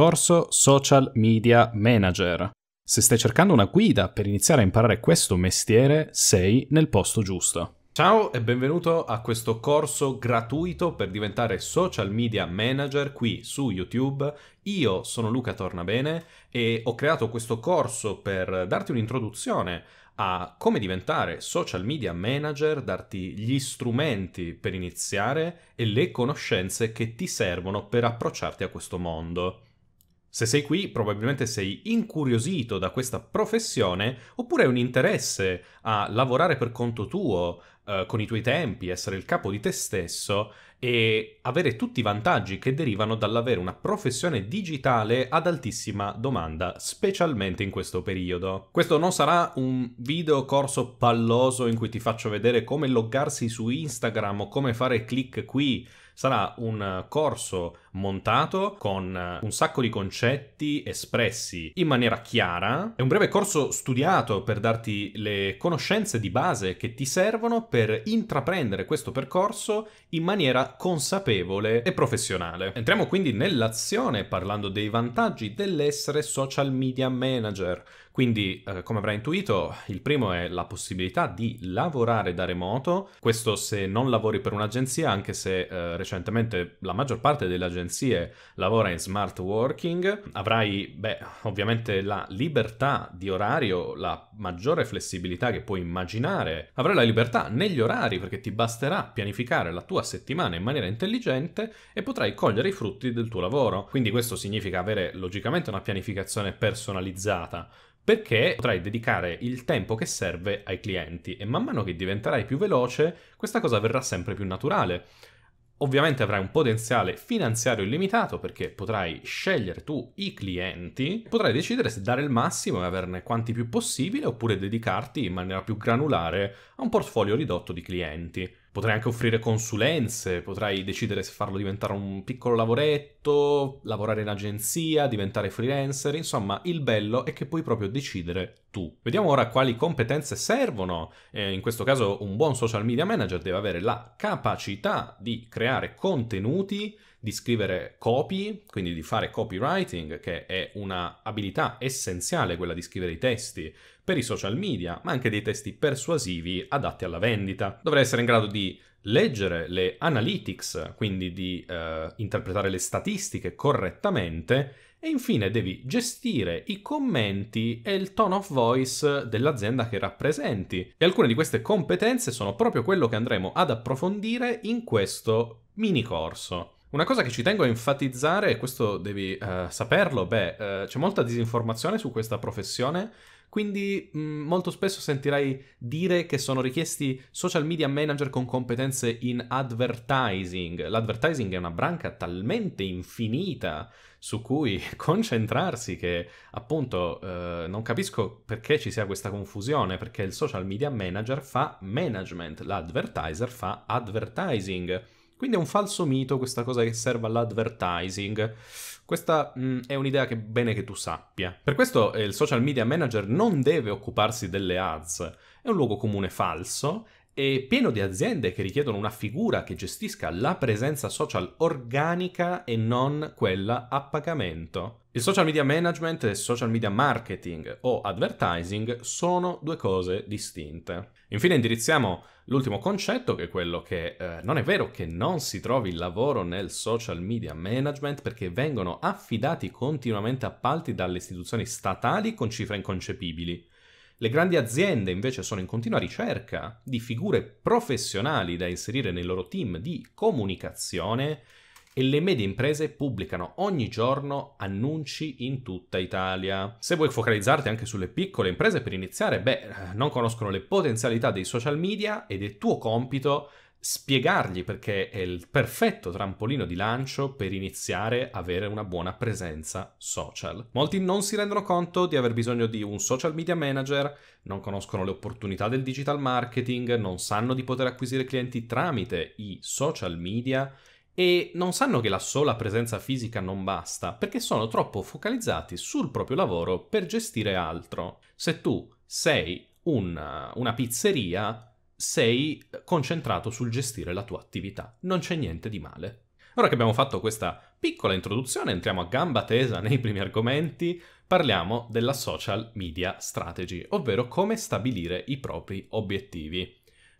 corso Social Media Manager. Se stai cercando una guida per iniziare a imparare questo mestiere, sei nel posto giusto. Ciao e benvenuto a questo corso gratuito per diventare social media manager qui su YouTube. Io sono Luca Tornabene e ho creato questo corso per darti un'introduzione a come diventare social media manager, darti gli strumenti per iniziare e le conoscenze che ti servono per approcciarti a questo mondo. Se sei qui, probabilmente sei incuriosito da questa professione oppure hai un interesse a lavorare per conto tuo, eh, con i tuoi tempi, essere il capo di te stesso e avere tutti i vantaggi che derivano dall'avere una professione digitale ad altissima domanda, specialmente in questo periodo. Questo non sarà un video corso palloso in cui ti faccio vedere come loggarsi su Instagram o come fare click qui Sarà un corso montato con eh, un sacco di concetti espressi in maniera chiara. È un breve corso studiato per darti le conoscenze di base che ti servono per intraprendere questo percorso in maniera consapevole e professionale. Entriamo quindi nell'azione parlando dei vantaggi dell'essere social media manager. Quindi, eh, come avrai intuito, il primo è la possibilità di lavorare da remoto, questo se non lavori per un'agenzia, anche se eh, recentemente la maggior parte delle agenzie lavora in smart working, avrai, beh, ovviamente la libertà di orario, la maggiore flessibilità che puoi immaginare, avrai la libertà negli orari perché ti basterà pianificare la tua settimana in maniera intelligente e potrai cogliere i frutti del tuo lavoro. Quindi questo significa avere logicamente una pianificazione personalizzata perché potrai dedicare il tempo che serve ai clienti e man mano che diventerai più veloce questa cosa verrà sempre più naturale. Ovviamente avrai un potenziale finanziario illimitato perché potrai scegliere tu i clienti, potrai decidere se dare il massimo e averne quanti più possibile oppure dedicarti in maniera più granulare a un portfolio ridotto di clienti. Potrai anche offrire consulenze, potrai decidere se farlo diventare un piccolo lavoretto, lavorare in agenzia, diventare freelancer, insomma il bello è che puoi proprio decidere tu. Vediamo ora quali competenze servono, eh, in questo caso un buon social media manager deve avere la capacità di creare contenuti di scrivere copy, quindi di fare copywriting, che è una abilità essenziale quella di scrivere i testi per i social media, ma anche dei testi persuasivi adatti alla vendita. Dovrà essere in grado di leggere le analytics, quindi di eh, interpretare le statistiche correttamente e infine devi gestire i commenti e il tone of voice dell'azienda che rappresenti. E alcune di queste competenze sono proprio quello che andremo ad approfondire in questo mini corso. Una cosa che ci tengo a enfatizzare, e questo devi uh, saperlo, beh, uh, c'è molta disinformazione su questa professione, quindi mh, mm, molto spesso sentirai dire che sono richiesti social media manager con competenze in advertising. L'advertising è una branca talmente infinita su cui concentrarsi che appunto eh, non capisco perché ci sia questa confusione, perché il social media manager fa management, l'advertiser fa advertising. Quindi è un falso mito questa cosa che serve all'advertising. Questa mh, mm, è un'idea che bene che tu sappia. Per questo eh, il social media manager non deve occuparsi delle ads. È un luogo comune falso è pieno di aziende che richiedono una figura che gestisca la presenza social organica e non quella a pagamento. Il social media management e il social media marketing o advertising sono due cose distinte. Infine indirizziamo l'ultimo concetto che è quello che eh, non è vero che non si trovi il lavoro nel social media management perché vengono affidati continuamente appalti dalle istituzioni statali con cifre inconcepibili. Le grandi aziende invece sono in continua ricerca di figure professionali da inserire nei loro team di comunicazione e le medie imprese pubblicano ogni giorno annunci in tutta Italia. Se vuoi focalizzarti anche sulle piccole imprese per iniziare, beh, eh, non conoscono le potenzialità dei social media ed è tuo compito spiegargli perché è il perfetto trampolino di lancio per iniziare a avere una buona presenza social. Molti non si rendono conto di aver bisogno di un social media manager, non conoscono le opportunità del digital marketing, non sanno di poter acquisire clienti tramite i social media e non sanno che la sola presenza fisica non basta perché sono troppo focalizzati sul proprio lavoro per gestire altro. Se tu sei una, una pizzeria, sei concentrato sul gestire la tua attività. Non c'è niente di male. Ora che abbiamo fatto questa piccola introduzione, entriamo a gamba tesa nei primi argomenti, parliamo della social media strategy, ovvero come stabilire i propri obiettivi.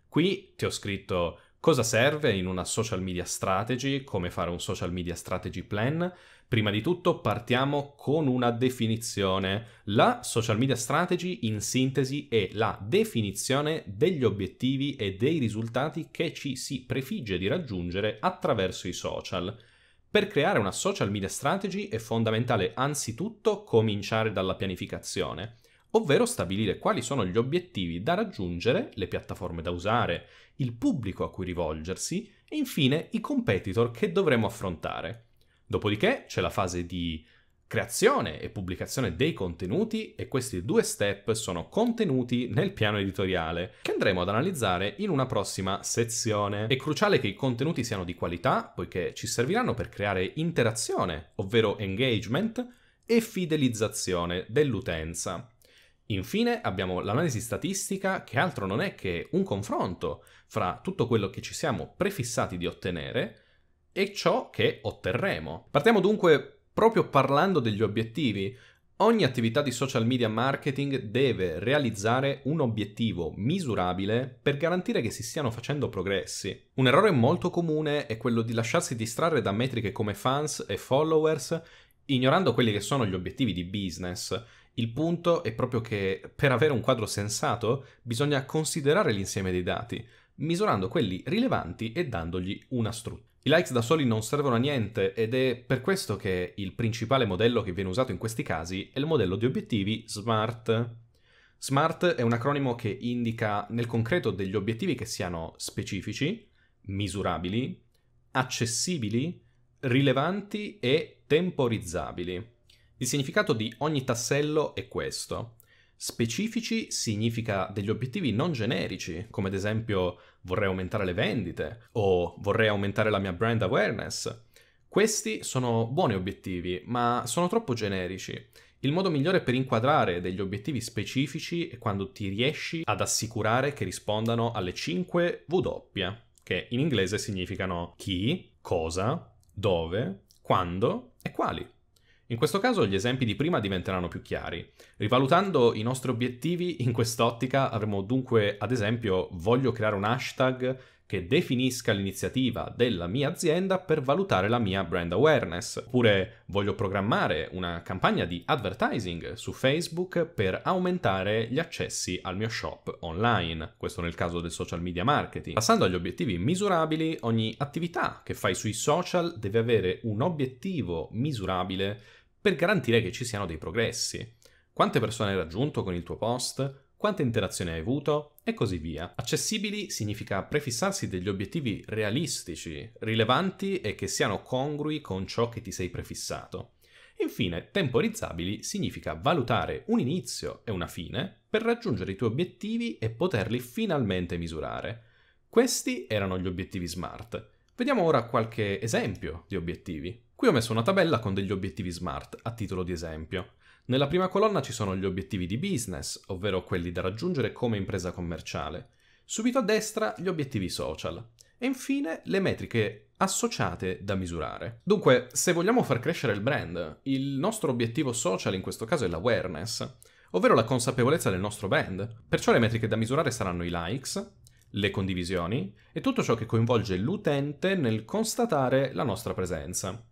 Qui ti ho scritto cosa serve in una social media strategy, come fare un social media strategy plan, Prima di tutto partiamo con una definizione. La social media strategy in sintesi è la definizione degli obiettivi e dei risultati che ci si prefigge di raggiungere attraverso i social. Per creare una social media strategy è fondamentale anzitutto cominciare dalla pianificazione, ovvero stabilire quali sono gli obiettivi da raggiungere, le piattaforme da usare, il pubblico a cui rivolgersi e infine i competitor che dovremo affrontare. Dopodiché c'è la fase di creazione e pubblicazione dei contenuti e questi due step sono contenuti nel piano editoriale che andremo ad analizzare in una prossima sezione. È cruciale che i contenuti siano di qualità poiché ci serviranno per creare interazione, ovvero engagement, e fidelizzazione dell'utenza. Infine abbiamo l'analisi statistica che altro non è che un confronto fra tutto quello che ci siamo prefissati di ottenere e ciò che otterremo. Partiamo dunque proprio parlando degli obiettivi. Ogni attività di social media marketing deve realizzare un obiettivo misurabile per garantire che si stiano facendo progressi. Un errore molto comune è quello di lasciarsi distrarre da metriche come fans e followers, ignorando quelli che sono gli obiettivi di business. Il punto è proprio che per avere un quadro sensato bisogna considerare l'insieme dei dati, misurando quelli rilevanti e dandogli una struttura. I likes da soli non servono a niente ed è per questo che il principale modello che viene usato in questi casi è il modello di obiettivi SMART. SMART è un acronimo che indica nel concreto degli obiettivi che siano specifici, misurabili, accessibili, rilevanti e temporizzabili. Il significato di ogni tassello è questo. Specifici significa degli obiettivi non generici, come ad esempio vorrei aumentare le vendite o vorrei aumentare la mia brand awareness. Questi sono buoni obiettivi, ma sono troppo generici. Il modo migliore per inquadrare degli obiettivi specifici è quando ti riesci ad assicurare che rispondano alle 5 W, che in inglese significano chi, cosa, dove, quando e quali. In questo caso gli esempi di prima diventeranno più chiari. Rivalutando i nostri obiettivi in quest'ottica avremo dunque, ad esempio, voglio creare un hashtag che definisca l'iniziativa della mia azienda per valutare la mia brand awareness, oppure voglio programmare una campagna di advertising su Facebook per aumentare gli accessi al mio shop online, questo nel caso del social media marketing. Passando agli obiettivi misurabili, ogni attività che fai sui social deve avere un obiettivo misurabile per garantire che ci siano dei progressi. Quante persone hai raggiunto con il tuo post? Quante interazioni hai avuto? E così via. Accessibili significa prefissarsi degli obiettivi realistici, rilevanti e che siano congrui con ciò che ti sei prefissato. Infine, temporizzabili significa valutare un inizio e una fine per raggiungere i tuoi obiettivi e poterli finalmente misurare. Questi erano gli obiettivi SMART. Vediamo ora qualche esempio di obiettivi. Qui ho messo una tabella con degli obiettivi smart, a titolo di esempio. Nella prima colonna ci sono gli obiettivi di business, ovvero quelli da raggiungere come impresa commerciale. Subito a destra gli obiettivi social. E infine le metriche associate da misurare. Dunque, se vogliamo far crescere il brand, il nostro obiettivo social in questo caso è l'awareness, ovvero la consapevolezza del nostro brand. Perciò le metriche da misurare saranno i likes, le condivisioni e tutto ciò che coinvolge l'utente nel constatare la nostra presenza.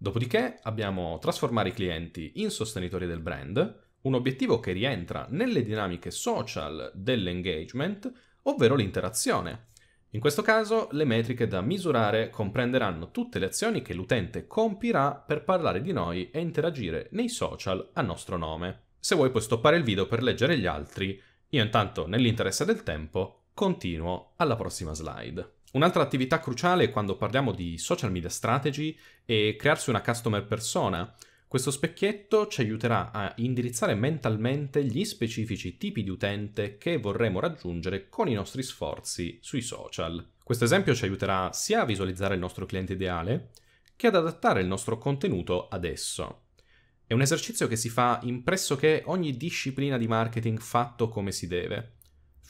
Dopodiché abbiamo trasformare i clienti in sostenitori del brand, un obiettivo che rientra nelle dinamiche social dell'engagement, ovvero l'interazione. In questo caso le metriche da misurare comprenderanno tutte le azioni che l'utente compirà per parlare di noi e interagire nei social a nostro nome. Se vuoi puoi stoppare il video per leggere gli altri, io intanto nell'interesse del tempo continuo alla prossima slide. Un'altra attività cruciale quando parliamo di social media strategy è crearsi una customer persona. Questo specchietto ci aiuterà a indirizzare mentalmente gli specifici tipi di utente che vorremmo raggiungere con i nostri sforzi sui social. Questo esempio ci aiuterà sia a visualizzare il nostro cliente ideale che ad adattare il nostro contenuto ad esso. È un esercizio che si fa in pressoché ogni disciplina di marketing fatto come si deve.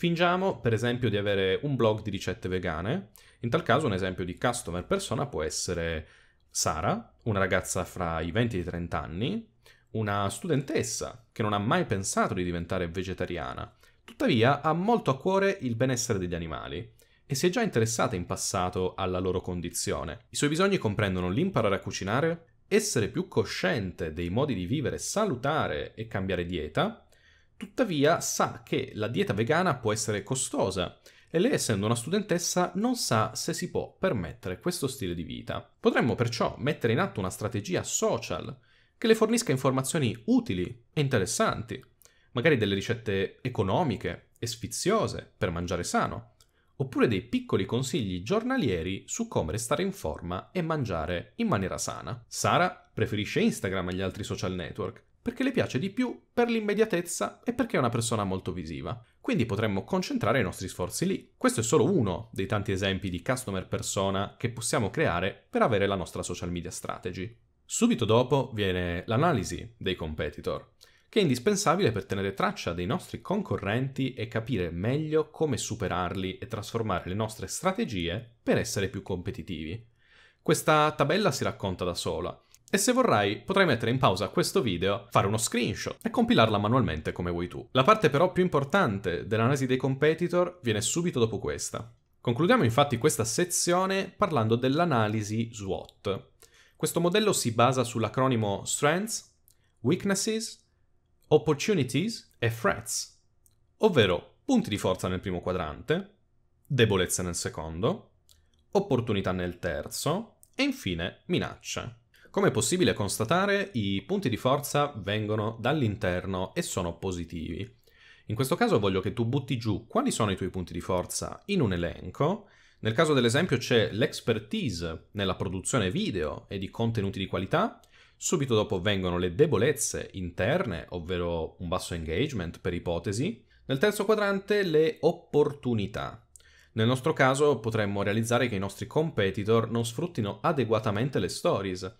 Fingiamo, per esempio, di avere un blog di ricette vegane. In tal caso un esempio di customer persona può essere Sara, una ragazza fra i 20 e i 30 anni, una studentessa che non ha mai pensato di diventare vegetariana, tuttavia ha molto a cuore il benessere degli animali e si è già interessata in passato alla loro condizione. I suoi bisogni comprendono l'imparare a cucinare, essere più cosciente dei modi di vivere salutare e cambiare dieta, Tuttavia sa che la dieta vegana può essere costosa e lei essendo una studentessa non sa se si può permettere questo stile di vita. Potremmo perciò mettere in atto una strategia social che le fornisca informazioni utili e interessanti, magari delle ricette economiche e sfiziose per mangiare sano, oppure dei piccoli consigli giornalieri su come restare in forma e mangiare in maniera sana. Sara preferisce Instagram agli altri social network perché le piace di più per l'immediatezza e perché è una persona molto visiva. Quindi potremmo concentrare i nostri sforzi lì. Questo è solo uno dei tanti esempi di customer persona che possiamo creare per avere la nostra social media strategy. Subito dopo viene l'analisi dei competitor, che è indispensabile per tenere traccia dei nostri concorrenti e capire meglio come superarli e trasformare le nostre strategie per essere più competitivi. Questa tabella si racconta da sola, e se vorrai, potrai mettere in pausa questo video, fare uno screenshot e compilarla manualmente come vuoi tu. La parte però più importante dell'analisi dei competitor viene subito dopo questa. Concludiamo infatti questa sezione parlando dell'analisi SWOT. Questo modello si basa sull'acronimo Strengths, Weaknesses, Opportunities e Threats, ovvero punti di forza nel primo quadrante, debolezze nel secondo, opportunità nel terzo e infine minacce. Come è possibile constatare, i punti di forza vengono dall'interno e sono positivi. In questo caso voglio che tu butti giù quali sono i tuoi punti di forza in un elenco. Nel caso dell'esempio c'è l'expertise nella produzione video e di contenuti di qualità. Subito dopo vengono le debolezze interne, ovvero un basso engagement per ipotesi. Nel terzo quadrante le opportunità, nel nostro caso potremmo realizzare che i nostri competitor non sfruttino adeguatamente le stories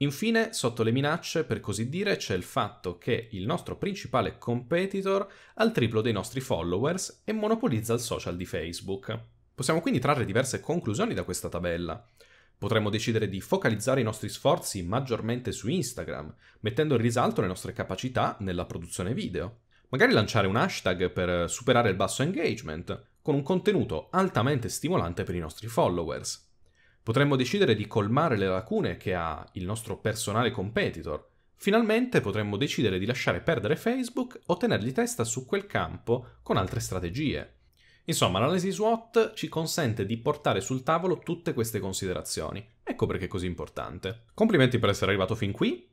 Infine, sotto le minacce, per così dire, c'è il fatto che il nostro principale competitor ha il triplo dei nostri followers e monopolizza il social di Facebook. Possiamo quindi trarre diverse conclusioni da questa tabella. Potremmo decidere di focalizzare i nostri sforzi maggiormente su Instagram, mettendo in risalto le nostre capacità nella produzione video. Magari lanciare un hashtag per superare il basso engagement, con un contenuto altamente stimolante per i nostri followers. Potremmo decidere di colmare le lacune che ha il nostro personale competitor. Finalmente potremmo decidere di lasciare perdere Facebook o tenergli testa su quel campo con altre strategie. Insomma, l'analisi SWOT ci consente di portare sul tavolo tutte queste considerazioni. Ecco perché è così importante. Complimenti per essere arrivato fin qui.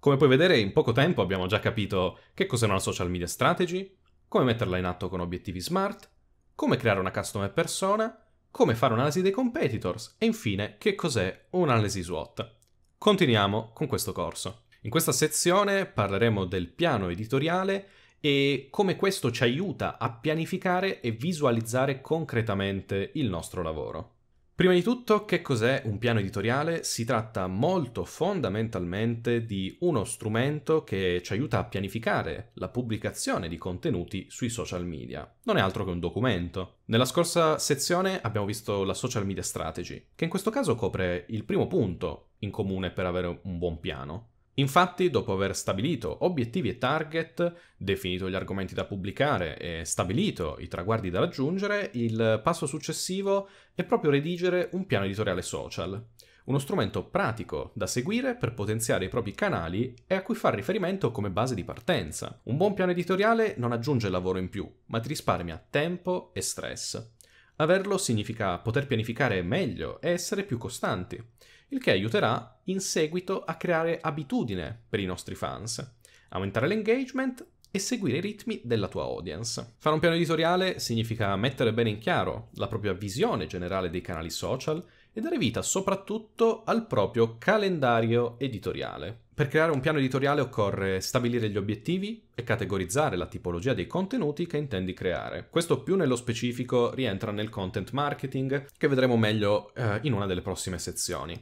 Come puoi vedere, in poco tempo abbiamo già capito che cos'è una social media strategy, come metterla in atto con obiettivi smart, come creare una customer persona come fare un'analisi dei competitors e infine che cos'è un'analisi SWOT. Continuiamo con questo corso. In questa sezione parleremo del piano editoriale e come questo ci aiuta a pianificare e visualizzare concretamente il nostro lavoro. Prima di tutto, che cos'è un piano editoriale? Si tratta molto fondamentalmente di uno strumento che ci aiuta a pianificare la pubblicazione di contenuti sui social media. Non è altro che un documento. Nella scorsa sezione abbiamo visto la social media strategy, che in questo caso copre il primo punto in comune per avere un buon piano, Infatti, dopo aver stabilito obiettivi e target, definito gli argomenti da pubblicare e stabilito i traguardi da raggiungere, il passo successivo è proprio redigere un piano editoriale social, uno strumento pratico da seguire per potenziare i propri canali e a cui far riferimento come base di partenza. Un buon piano editoriale non aggiunge lavoro in più, ma ti risparmia tempo e stress. Averlo significa poter pianificare meglio e essere più costanti il che aiuterà in seguito a creare abitudine per i nostri fans, aumentare l'engagement e seguire i ritmi della tua audience. Fare un piano editoriale significa mettere bene in chiaro la propria visione generale dei canali social e dare vita soprattutto al proprio calendario editoriale. Per creare un piano editoriale occorre stabilire gli obiettivi e categorizzare la tipologia dei contenuti che intendi creare. Questo più nello specifico rientra nel content marketing che vedremo meglio eh, in una delle prossime sezioni.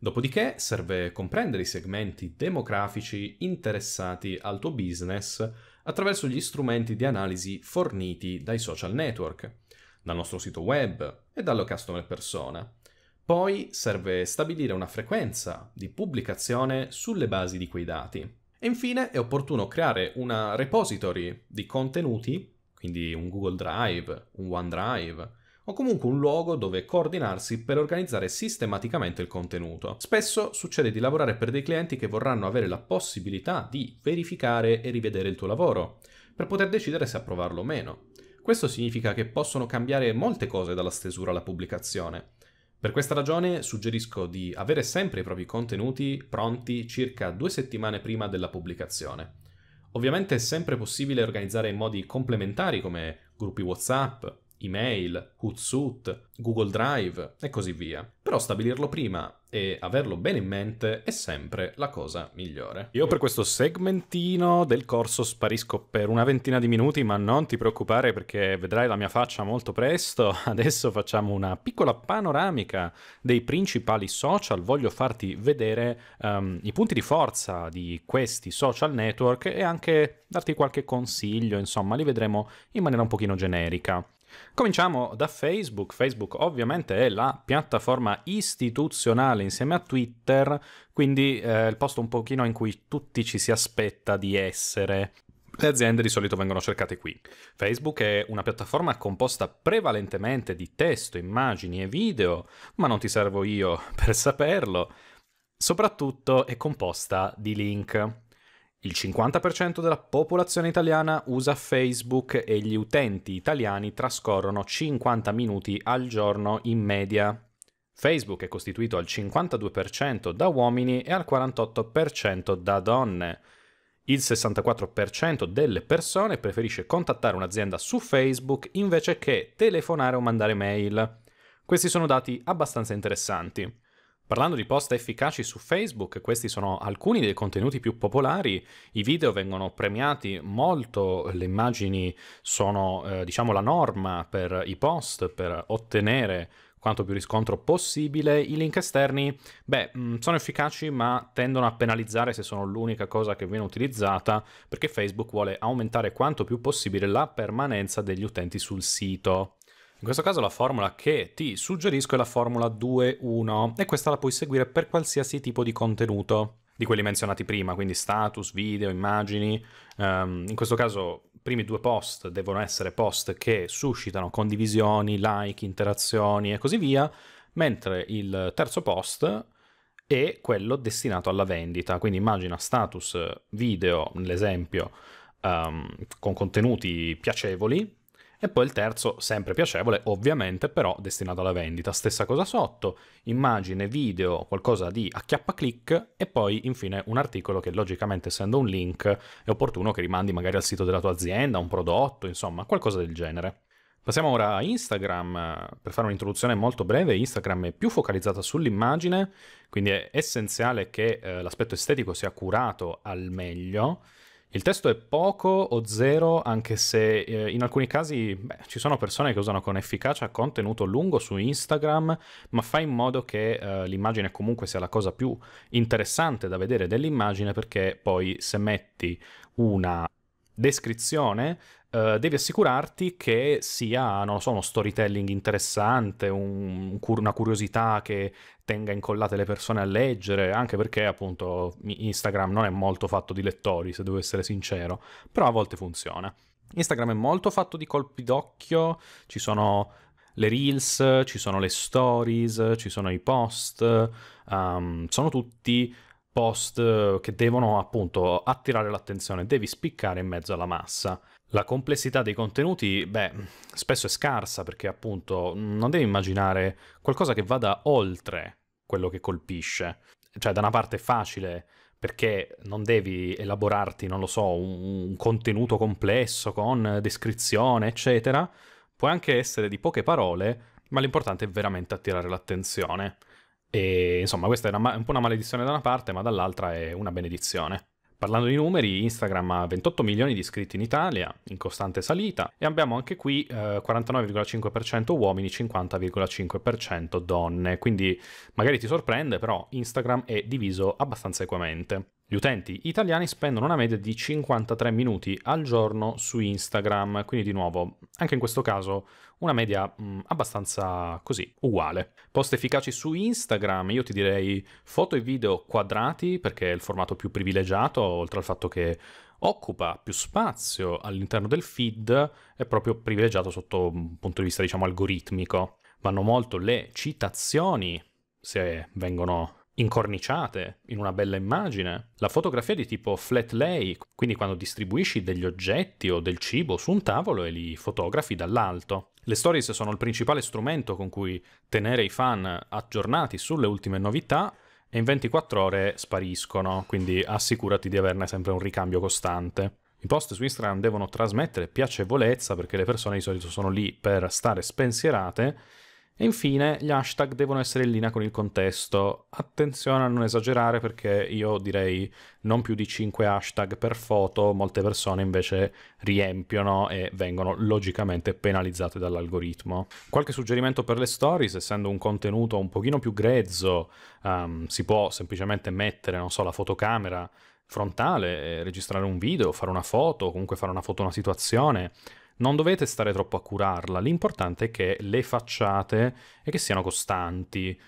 Dopodiché serve comprendere i segmenti demografici interessati al tuo business attraverso gli strumenti di analisi forniti dai social network, dal nostro sito web e dallo customer persona. Poi serve stabilire una frequenza di pubblicazione sulle basi di quei dati. E infine è opportuno creare una repository di contenuti, quindi un Google Drive, un OneDrive, o comunque un luogo dove coordinarsi per organizzare sistematicamente il contenuto. Spesso succede di lavorare per dei clienti che vorranno avere la possibilità di verificare e rivedere il tuo lavoro, per poter decidere se approvarlo o meno. Questo significa che possono cambiare molte cose dalla stesura alla pubblicazione. Per questa ragione suggerisco di avere sempre i propri contenuti pronti circa due settimane prima della pubblicazione. Ovviamente è sempre possibile organizzare in modi complementari come gruppi WhatsApp, email, Hootsuite, Google Drive e così via. Però stabilirlo prima e averlo bene in mente è sempre la cosa migliore. Io per questo segmentino del corso sparisco per una ventina di minuti, ma non ti preoccupare perché vedrai la mia faccia molto presto. Adesso facciamo una piccola panoramica dei principali social. Voglio farti vedere um, i punti di forza di questi social network e anche darti qualche consiglio, insomma, li vedremo in maniera un pochino generica. Cominciamo da Facebook. Facebook ovviamente è la piattaforma istituzionale insieme a Twitter, quindi eh, il posto un pochino in cui tutti ci si aspetta di essere. Le aziende di solito vengono cercate qui. Facebook è una piattaforma composta prevalentemente di testo, immagini e video, ma non ti servo io per saperlo. Soprattutto è composta di link. Il 50% della popolazione italiana usa Facebook e gli utenti italiani trascorrono 50 minuti al giorno in media. Facebook è costituito al 52% da uomini e al 48% da donne. Il 64% delle persone preferisce contattare un'azienda su Facebook invece che telefonare o mandare mail. Questi sono dati abbastanza interessanti. Parlando di post efficaci su Facebook, questi sono alcuni dei contenuti più popolari, i video vengono premiati molto, le immagini sono eh, diciamo la norma per i post, per ottenere quanto più riscontro possibile. I link esterni, beh, mm, sono efficaci ma tendono a penalizzare se sono l'unica cosa che viene utilizzata perché Facebook vuole aumentare quanto più possibile la permanenza degli utenti sul sito. In questo caso la formula che ti suggerisco è la formula 2.1 e questa la puoi seguire per qualsiasi tipo di contenuto di quelli menzionati prima, quindi status, video, immagini. Um, in questo caso i primi due post devono essere post che suscitano condivisioni, like, interazioni e così via, mentre il terzo post è quello destinato alla vendita. Quindi immagina status video, l'esempio, um, con contenuti piacevoli e poi il terzo, sempre piacevole, ovviamente però destinato alla vendita. Stessa cosa sotto, immagine, video, qualcosa di acchiappa click e poi infine un articolo che logicamente essendo un link è opportuno che rimandi magari al sito della tua azienda, un prodotto, insomma qualcosa del genere. Passiamo ora a Instagram, per fare un'introduzione molto breve, Instagram è più focalizzata sull'immagine, quindi è essenziale che eh, l'aspetto estetico sia curato al meglio il testo è poco o zero, anche se eh, in alcuni casi beh, ci sono persone che usano con efficacia contenuto lungo su Instagram, ma fa in modo che eh, l'immagine comunque sia la cosa più interessante da vedere dell'immagine, perché poi se metti una descrizione eh, devi assicurarti che sia, non so, uno storytelling interessante, un, una curiosità che tenga incollate le persone a leggere, anche perché appunto Instagram non è molto fatto di lettori, se devo essere sincero, però a volte funziona. Instagram è molto fatto di colpi d'occhio, ci sono le reels, ci sono le stories, ci sono i post, um, sono tutti post che devono appunto attirare l'attenzione, devi spiccare in mezzo alla massa. La complessità dei contenuti, beh, spesso è scarsa perché appunto non devi immaginare qualcosa che vada oltre quello che colpisce. Cioè, da una parte è facile perché non devi elaborarti, non lo so, un, contenuto complesso con descrizione, eccetera. Può anche essere di poche parole, ma l'importante è veramente attirare l'attenzione. E insomma, questa è una, un po' una maledizione da una parte, ma dall'altra è una benedizione. Parlando di numeri, Instagram ha 28 milioni di iscritti in Italia, in costante salita, e abbiamo anche qui eh, 49,5% uomini, 50,5% donne, quindi magari ti sorprende, però Instagram è diviso abbastanza equamente. Gli utenti italiani spendono una media di 53 minuti al giorno su Instagram, quindi di nuovo, anche in questo caso una media mh, mm, abbastanza così, uguale. Post efficaci su Instagram, io ti direi foto e video quadrati perché è il formato più privilegiato, oltre al fatto che occupa più spazio all'interno del feed, è proprio privilegiato sotto un punto di vista diciamo algoritmico. Vanno molto le citazioni, se vengono incorniciate in una bella immagine. La fotografia di tipo flat lay, quindi quando distribuisci degli oggetti o del cibo su un tavolo e li fotografi dall'alto. Le stories sono il principale strumento con cui tenere i fan aggiornati sulle ultime novità e in 24 ore spariscono, quindi assicurati di averne sempre un ricambio costante. I post su Instagram devono trasmettere piacevolezza perché le persone di solito sono lì per stare spensierate e infine gli hashtag devono essere in linea con il contesto. Attenzione a non esagerare perché io direi non più di 5 hashtag per foto, molte persone invece riempiono e vengono logicamente penalizzate dall'algoritmo. Qualche suggerimento per le stories, essendo un contenuto un pochino più grezzo, um, si può semplicemente mettere, non so, la fotocamera frontale, registrare un video, fare una foto, comunque fare una foto a una situazione non dovete stare troppo a curarla, l'importante è che le facciate e che siano costanti.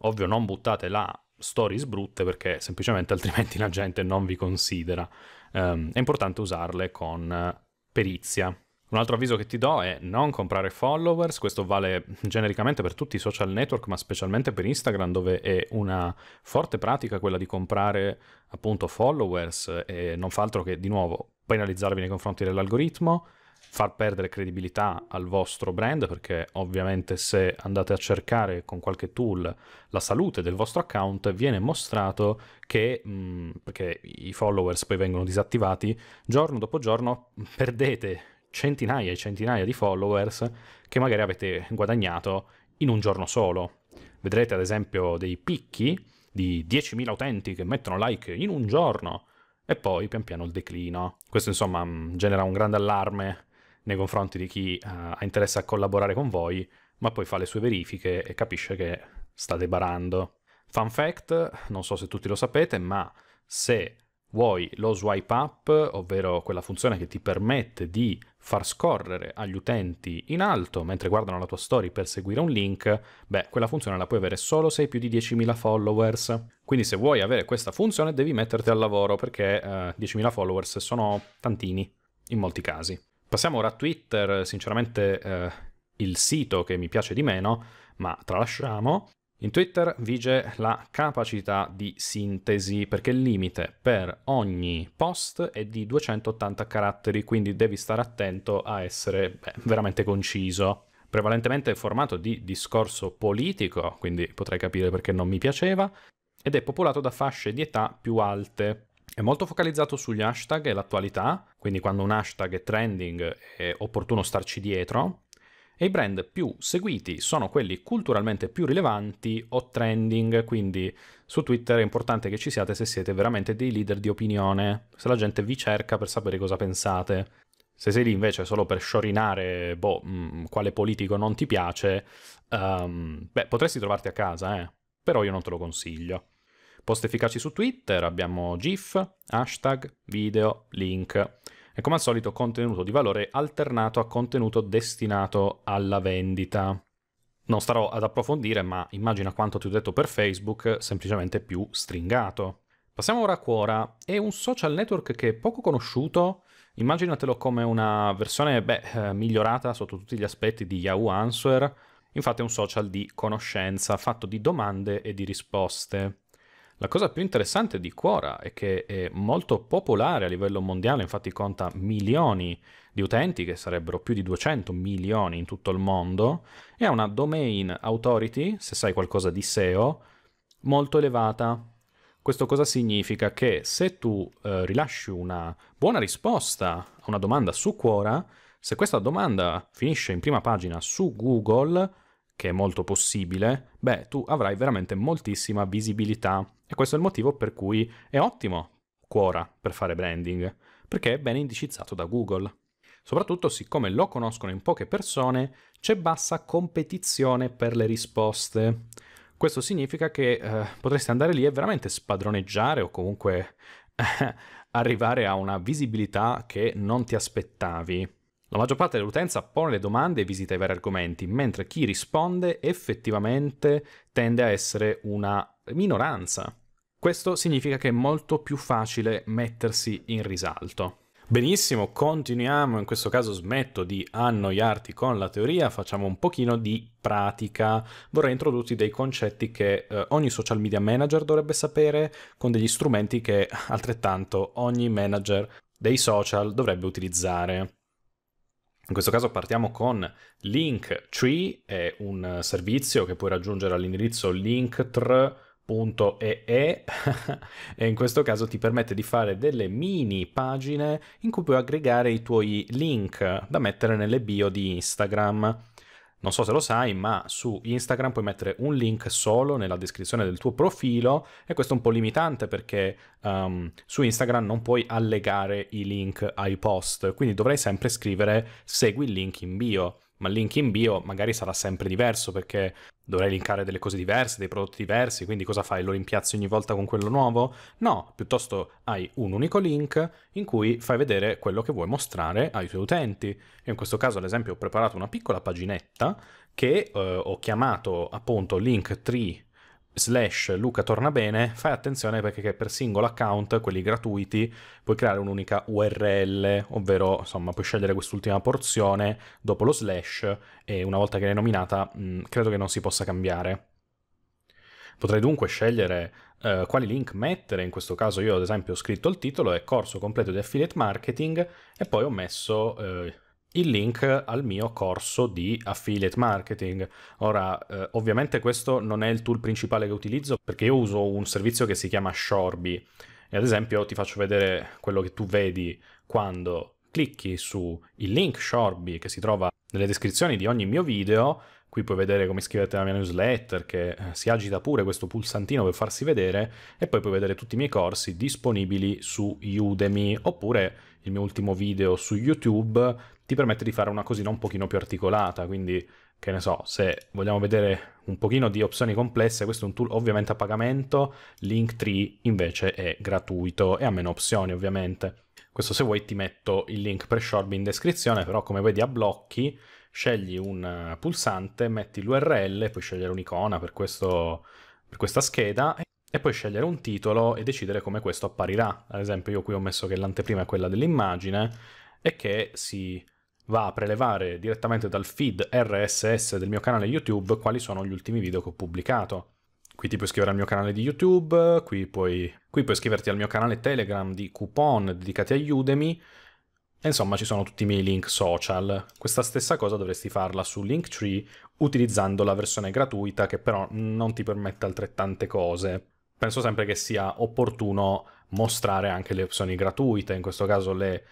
Ovvio non buttate là stories brutte perché semplicemente altrimenti la gente non vi considera. Um, è importante usarle con perizia. Un altro avviso che ti do è non comprare followers, questo vale genericamente per tutti i social network, ma specialmente per Instagram dove è una forte pratica quella di comprare appunto followers e non fa altro che di nuovo penalizzarvi nei confronti dell'algoritmo far perdere credibilità al vostro brand, perché ovviamente se andate a cercare con qualche tool la salute del vostro account, viene mostrato che, mh, mm, perché i followers poi vengono disattivati, giorno dopo giorno perdete centinaia e centinaia di followers che magari avete guadagnato in un giorno solo. Vedrete ad esempio dei picchi di 10.000 utenti che mettono like in un giorno e poi pian piano il declino. Questo insomma mm, genera un grande allarme nei confronti di chi uh, ha interesse a collaborare con voi, ma poi fa le sue verifiche e capisce che state barando. Fun fact, non so se tutti lo sapete, ma se vuoi lo swipe up, ovvero quella funzione che ti permette di far scorrere agli utenti in alto mentre guardano la tua story per seguire un link, beh, quella funzione la puoi avere solo se hai più di 10.000 followers. Quindi se vuoi avere questa funzione devi metterti al lavoro perché eh, 10.000 followers sono tantini in molti casi. Passiamo ora a Twitter, sinceramente eh, il sito che mi piace di meno, ma tralasciamo. In Twitter vige la capacità di sintesi perché il limite per ogni post è di 280 caratteri, quindi devi stare attento a essere beh, veramente conciso. Prevalentemente formato di discorso politico, quindi potrei capire perché non mi piaceva, ed è popolato da fasce di età più alte. È molto focalizzato sugli hashtag e l'attualità, quindi quando un hashtag è trending è opportuno starci dietro. E i brand più seguiti sono quelli culturalmente più rilevanti o trending, quindi su Twitter è importante che ci siate se siete veramente dei leader di opinione, se la gente vi cerca per sapere cosa pensate. Se sei lì invece solo per sciorinare, boh, mh, mm, quale politico non ti piace, um, beh, potresti trovarti a casa, eh, però io non te lo consiglio. Post efficaci su Twitter abbiamo GIF, hashtag, video, link e come al solito contenuto di valore alternato a contenuto destinato alla vendita. Non starò ad approfondire, ma immagina quanto ti ho detto per Facebook, semplicemente più stringato. Passiamo ora a Quora, è un social network che è poco conosciuto, immaginatelo come una versione beh, eh, migliorata sotto tutti gli aspetti di Yahoo Answer, infatti è un social di conoscenza, fatto di domande e di risposte. La cosa più interessante di Quora è che è molto popolare a livello mondiale, infatti conta milioni di utenti, che sarebbero più di 200 milioni in tutto il mondo, e ha una domain authority, se sai qualcosa di SEO, molto elevata. Questo cosa significa? Che se tu eh, rilasci una buona risposta a una domanda su Quora, se questa domanda finisce in prima pagina su Google, che è molto possibile, beh, tu avrai veramente moltissima visibilità. E questo è il motivo per cui è ottimo Quora per fare branding, perché è ben indicizzato da Google. Soprattutto siccome lo conoscono in poche persone, c'è bassa competizione per le risposte. Questo significa che eh, potresti andare lì e veramente spadroneggiare o comunque arrivare a una visibilità che non ti aspettavi. La maggior parte dell'utenza pone le domande e visita i vari argomenti, mentre chi risponde effettivamente tende a essere una minoranza. Questo significa che è molto più facile mettersi in risalto. Benissimo, continuiamo, in questo caso smetto di annoiarti con la teoria, facciamo un pochino di pratica. Vorrei introdurti dei concetti che eh, ogni social media manager dovrebbe sapere con degli strumenti che altrettanto ogni manager dei social dovrebbe utilizzare. In questo caso partiamo con Linktree, è un servizio che puoi raggiungere all'indirizzo linktr.ee e in questo caso ti permette di fare delle mini pagine in cui puoi aggregare i tuoi link da mettere nelle bio di Instagram. Non so se lo sai, ma su Instagram puoi mettere un link solo nella descrizione del tuo profilo e questo è un po' limitante perché um, su Instagram non puoi allegare i link ai post, quindi dovrai sempre scrivere segui il link in bio ma il link in bio magari sarà sempre diverso perché Dovrei linkare delle cose diverse, dei prodotti diversi, quindi cosa fai? Lo rimpiazzi ogni volta con quello nuovo? No, piuttosto hai un unico link in cui fai vedere quello che vuoi mostrare ai tuoi utenti. Io in questo caso, ad esempio, ho preparato una piccola paginetta che eh, ho chiamato appunto link tree slash Luca torna bene, fai attenzione perché per singolo account, quelli gratuiti, puoi creare un'unica URL, ovvero insomma puoi scegliere quest'ultima porzione dopo lo slash e una volta che l'hai nominata mh, mm, credo che non si possa cambiare. Potrei dunque scegliere eh, quali link mettere, in questo caso io ad esempio ho scritto il titolo è corso completo di affiliate marketing e poi ho messo eh, il link al mio corso di affiliate marketing. Ora, eh, ovviamente questo non è il tool principale che utilizzo perché io uso un servizio che si chiama Shorby. E ad esempio ti faccio vedere quello che tu vedi quando clicchi sul link Shorby che si trova nelle descrizioni di ogni mio video. Qui puoi vedere come scrivete la mia newsletter, che eh, si agita pure questo pulsantino per farsi vedere, e poi puoi vedere tutti i miei corsi disponibili su Udemy, oppure il mio ultimo video su YouTube ti permette di fare una cosina un pochino più articolata, quindi che ne so, se vogliamo vedere un pochino di opzioni complesse, questo è un tool ovviamente a pagamento, Linktree invece è gratuito e ha meno opzioni ovviamente. Questo se vuoi ti metto il link pre-shorb in descrizione, però come vedi a blocchi scegli un eh, pulsante, metti l'URL, puoi scegliere un'icona per, questo, per questa scheda e puoi scegliere un titolo e decidere come questo apparirà. Ad esempio io qui ho messo che l'anteprima è quella dell'immagine e che si va a prelevare direttamente dal feed RSS del mio canale YouTube quali sono gli ultimi video che ho pubblicato. Qui ti puoi iscrivere al mio canale di YouTube, qui puoi, qui puoi iscriverti al mio canale Telegram di coupon dedicati a Udemy, e insomma ci sono tutti i miei link social. Questa stessa cosa dovresti farla su Linktree utilizzando la versione gratuita che però non ti permette altrettante cose. Penso sempre che sia opportuno mostrare anche le opzioni gratuite, in questo caso le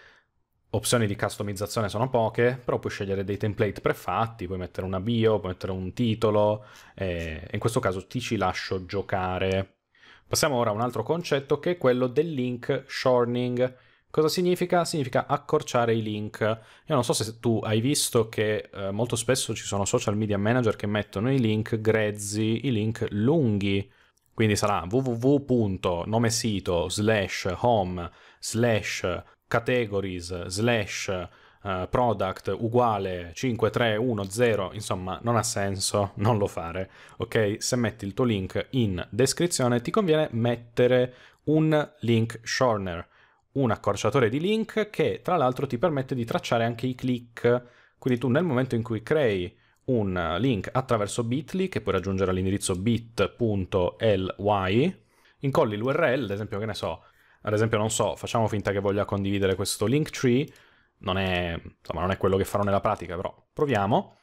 Opzioni di customizzazione sono poche, però puoi scegliere dei template prefatti, puoi mettere una bio, puoi mettere un titolo, e in questo caso ti ci lascio giocare. Passiamo ora a un altro concetto che è quello del link shortening. Cosa significa? Significa accorciare i link. Io non so se tu hai visto che eh, molto spesso ci sono social media manager che mettono i link grezzi, i link lunghi. Quindi sarà www.nomesito slash home slash categories slash uh, product uguale 5310, insomma non ha senso, non lo fare, ok? Se metti il tuo link in descrizione ti conviene mettere un link shortener, un accorciatore di link che tra l'altro ti permette di tracciare anche i click, quindi tu nel momento in cui crei un link attraverso bit.ly che puoi raggiungere all'indirizzo bit.ly, incolli l'URL, ad esempio che ne so, ad esempio, non so, facciamo finta che voglia condividere questo link tree, non è, insomma, non è quello che farò nella pratica, però proviamo,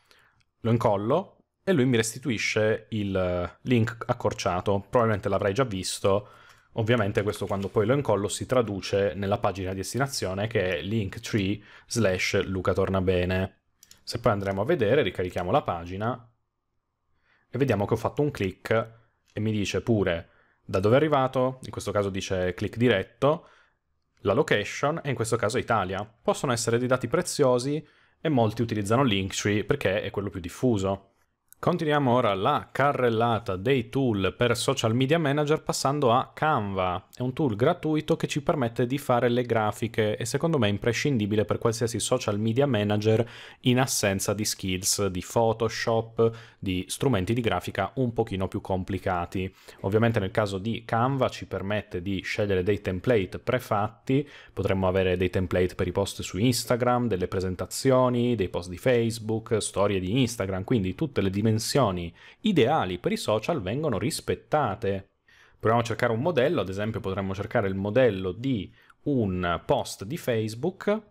lo incollo e lui mi restituisce il link accorciato, probabilmente l'avrai già visto, ovviamente questo quando poi lo incollo si traduce nella pagina di destinazione che è link tree slash Luca Tornabene. Se poi andremo a vedere, ricarichiamo la pagina e vediamo che ho fatto un click e mi dice pure da dove è arrivato, in questo caso dice clic diretto, la location e in questo caso Italia. Possono essere dei dati preziosi e molti utilizzano Linktree perché è quello più diffuso. Continuiamo ora la carrellata dei tool per social media manager passando a Canva. È un tool gratuito che ci permette di fare le grafiche e secondo me è imprescindibile per qualsiasi social media manager in assenza di skills di Photoshop, di strumenti di grafica un pochino più complicati. Ovviamente nel caso di Canva ci permette di scegliere dei template prefatti, potremmo avere dei template per i post su Instagram, delle presentazioni, dei post di Facebook, storie di Instagram, quindi tutte le dimensioni dimensioni ideali per i social vengono rispettate. Proviamo a cercare un modello, ad esempio potremmo cercare il modello di un post di Facebook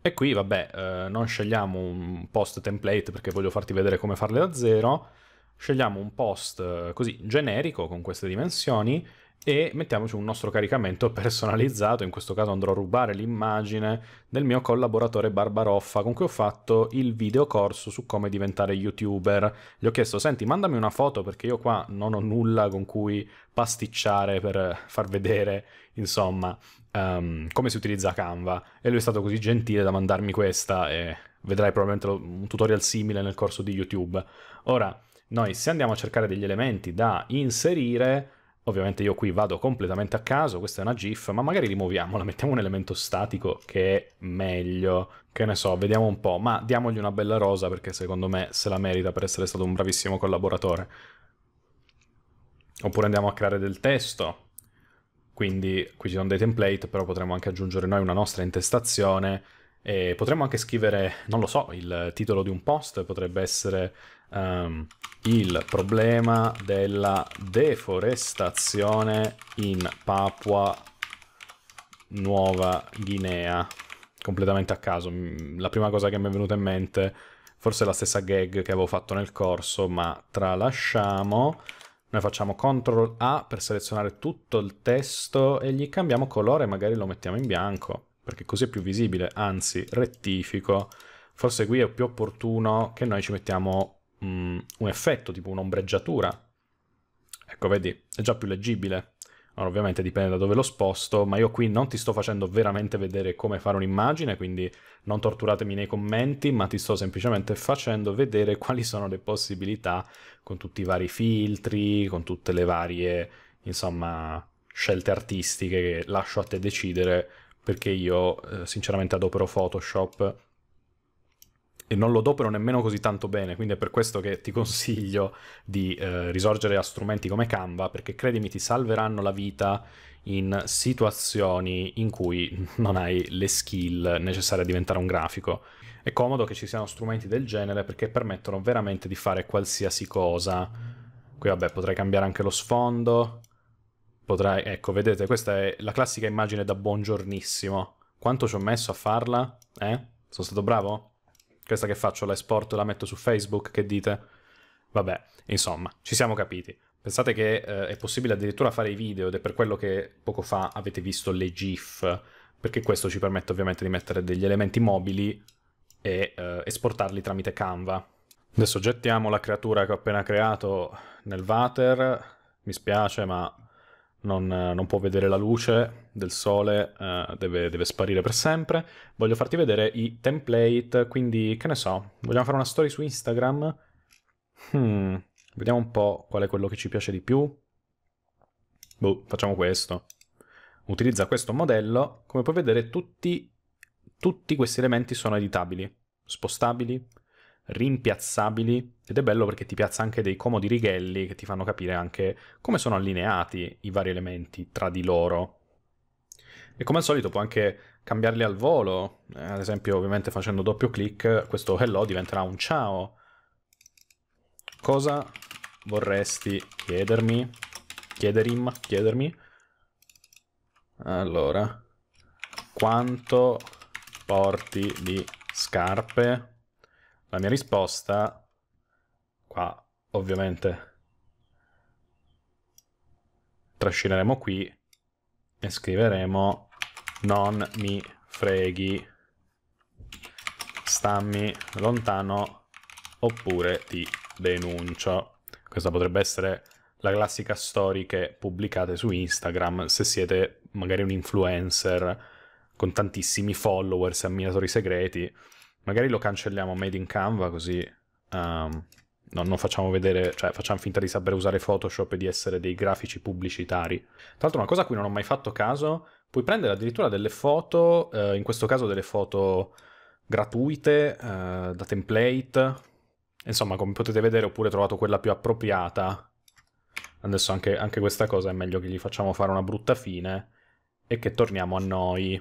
e qui vabbè eh, non scegliamo un post template perché voglio farti vedere come farle da zero, scegliamo un post eh, così generico con queste dimensioni e mettiamoci un nostro caricamento personalizzato, in questo caso andrò a rubare l'immagine del mio collaboratore Barbaroffa con cui ho fatto il video corso su come diventare youtuber. Gli ho chiesto, senti mandami una foto perché io qua non ho nulla con cui pasticciare per far vedere, insomma, um, come si utilizza Canva e lui è stato così gentile da mandarmi questa e vedrai probabilmente un tutorial simile nel corso di YouTube. Ora, noi se andiamo a cercare degli elementi da inserire Ovviamente io qui vado completamente a caso, questa è una GIF, ma magari rimuoviamola, mettiamo un elemento statico che è meglio, che ne so, vediamo un po', ma diamogli una bella rosa perché secondo me se la merita per essere stato un bravissimo collaboratore. Oppure andiamo a creare del testo, quindi qui ci sono dei template, però potremmo anche aggiungere noi una nostra intestazione, e potremmo anche scrivere, non lo so, il titolo di un post potrebbe essere um, il problema della deforestazione in Papua Nuova Guinea. Completamente a caso, mm, la prima cosa che mi è venuta in mente, forse è la stessa gag che avevo fatto nel corso, ma tralasciamo. Noi facciamo CTRL A per selezionare tutto il testo e gli cambiamo colore, magari lo mettiamo in bianco, perché così è più visibile, anzi rettifico. Forse qui è più opportuno che noi ci mettiamo mh, mm, un effetto, tipo un'ombreggiatura. Ecco, vedi, è già più leggibile. Allora, ovviamente dipende da dove lo sposto, ma io qui non ti sto facendo veramente vedere come fare un'immagine, quindi non torturatemi nei commenti, ma ti sto semplicemente facendo vedere quali sono le possibilità con tutti i vari filtri, con tutte le varie, insomma, scelte artistiche che lascio a te decidere, perché io eh, sinceramente adopero Photoshop e non lo dopero nemmeno così tanto bene, quindi è per questo che ti consiglio di eh, risorgere a strumenti come Canva, perché credimi ti salveranno la vita in situazioni in cui non hai le skill necessarie a diventare un grafico. È comodo che ci siano strumenti del genere perché permettono veramente di fare qualsiasi cosa. Qui vabbè potrei cambiare anche lo sfondo, potrei... ecco vedete questa è la classica immagine da buongiornissimo. Quanto ci ho messo a farla? Eh? Sono stato bravo? Questa che faccio, la esporto, la metto su Facebook, che dite? Vabbè, insomma, ci siamo capiti. Pensate che eh, è possibile addirittura fare i video ed è per quello che poco fa avete visto le GIF, perché questo ci permette ovviamente di mettere degli elementi mobili e eh, esportarli tramite Canva. Adesso gettiamo la creatura che ho appena creato nel water, mi spiace ma non, eh, non può vedere la luce, del sole uh, deve, deve, sparire per sempre. Voglio farti vedere i template, quindi che ne so, vogliamo fare una story su Instagram? Hmm, vediamo un po' qual è quello che ci piace di più. Boh, facciamo questo. Utilizza questo modello, come puoi vedere tutti, tutti questi elementi sono editabili, spostabili, rimpiazzabili ed è bello perché ti piazza anche dei comodi righelli che ti fanno capire anche come sono allineati i vari elementi tra di loro e come al solito può anche cambiarli al volo, eh, ad esempio ovviamente facendo doppio clic questo hello diventerà un ciao. Cosa vorresti chiedermi? Chiederim, chiedermi? Allora, quanto porti di scarpe? La mia risposta, qua ovviamente trascineremo qui e scriveremo non mi freghi, stammi lontano oppure ti denuncio. Questa potrebbe essere la classica story che pubblicate su Instagram se siete magari un influencer con tantissimi followers e ammiratori segreti. Magari lo cancelliamo made in Canva così um, ehm, no, non facciamo vedere, cioè facciamo finta di sapere usare Photoshop e di essere dei grafici pubblicitari. Tra l'altro una cosa a cui non ho mai fatto caso puoi prendere addirittura delle foto, eh, in questo caso delle foto gratuite, eh, da template, insomma come potete vedere ho pure trovato quella più appropriata. Adesso anche, anche questa cosa è meglio che gli facciamo fare una brutta fine e che torniamo a noi.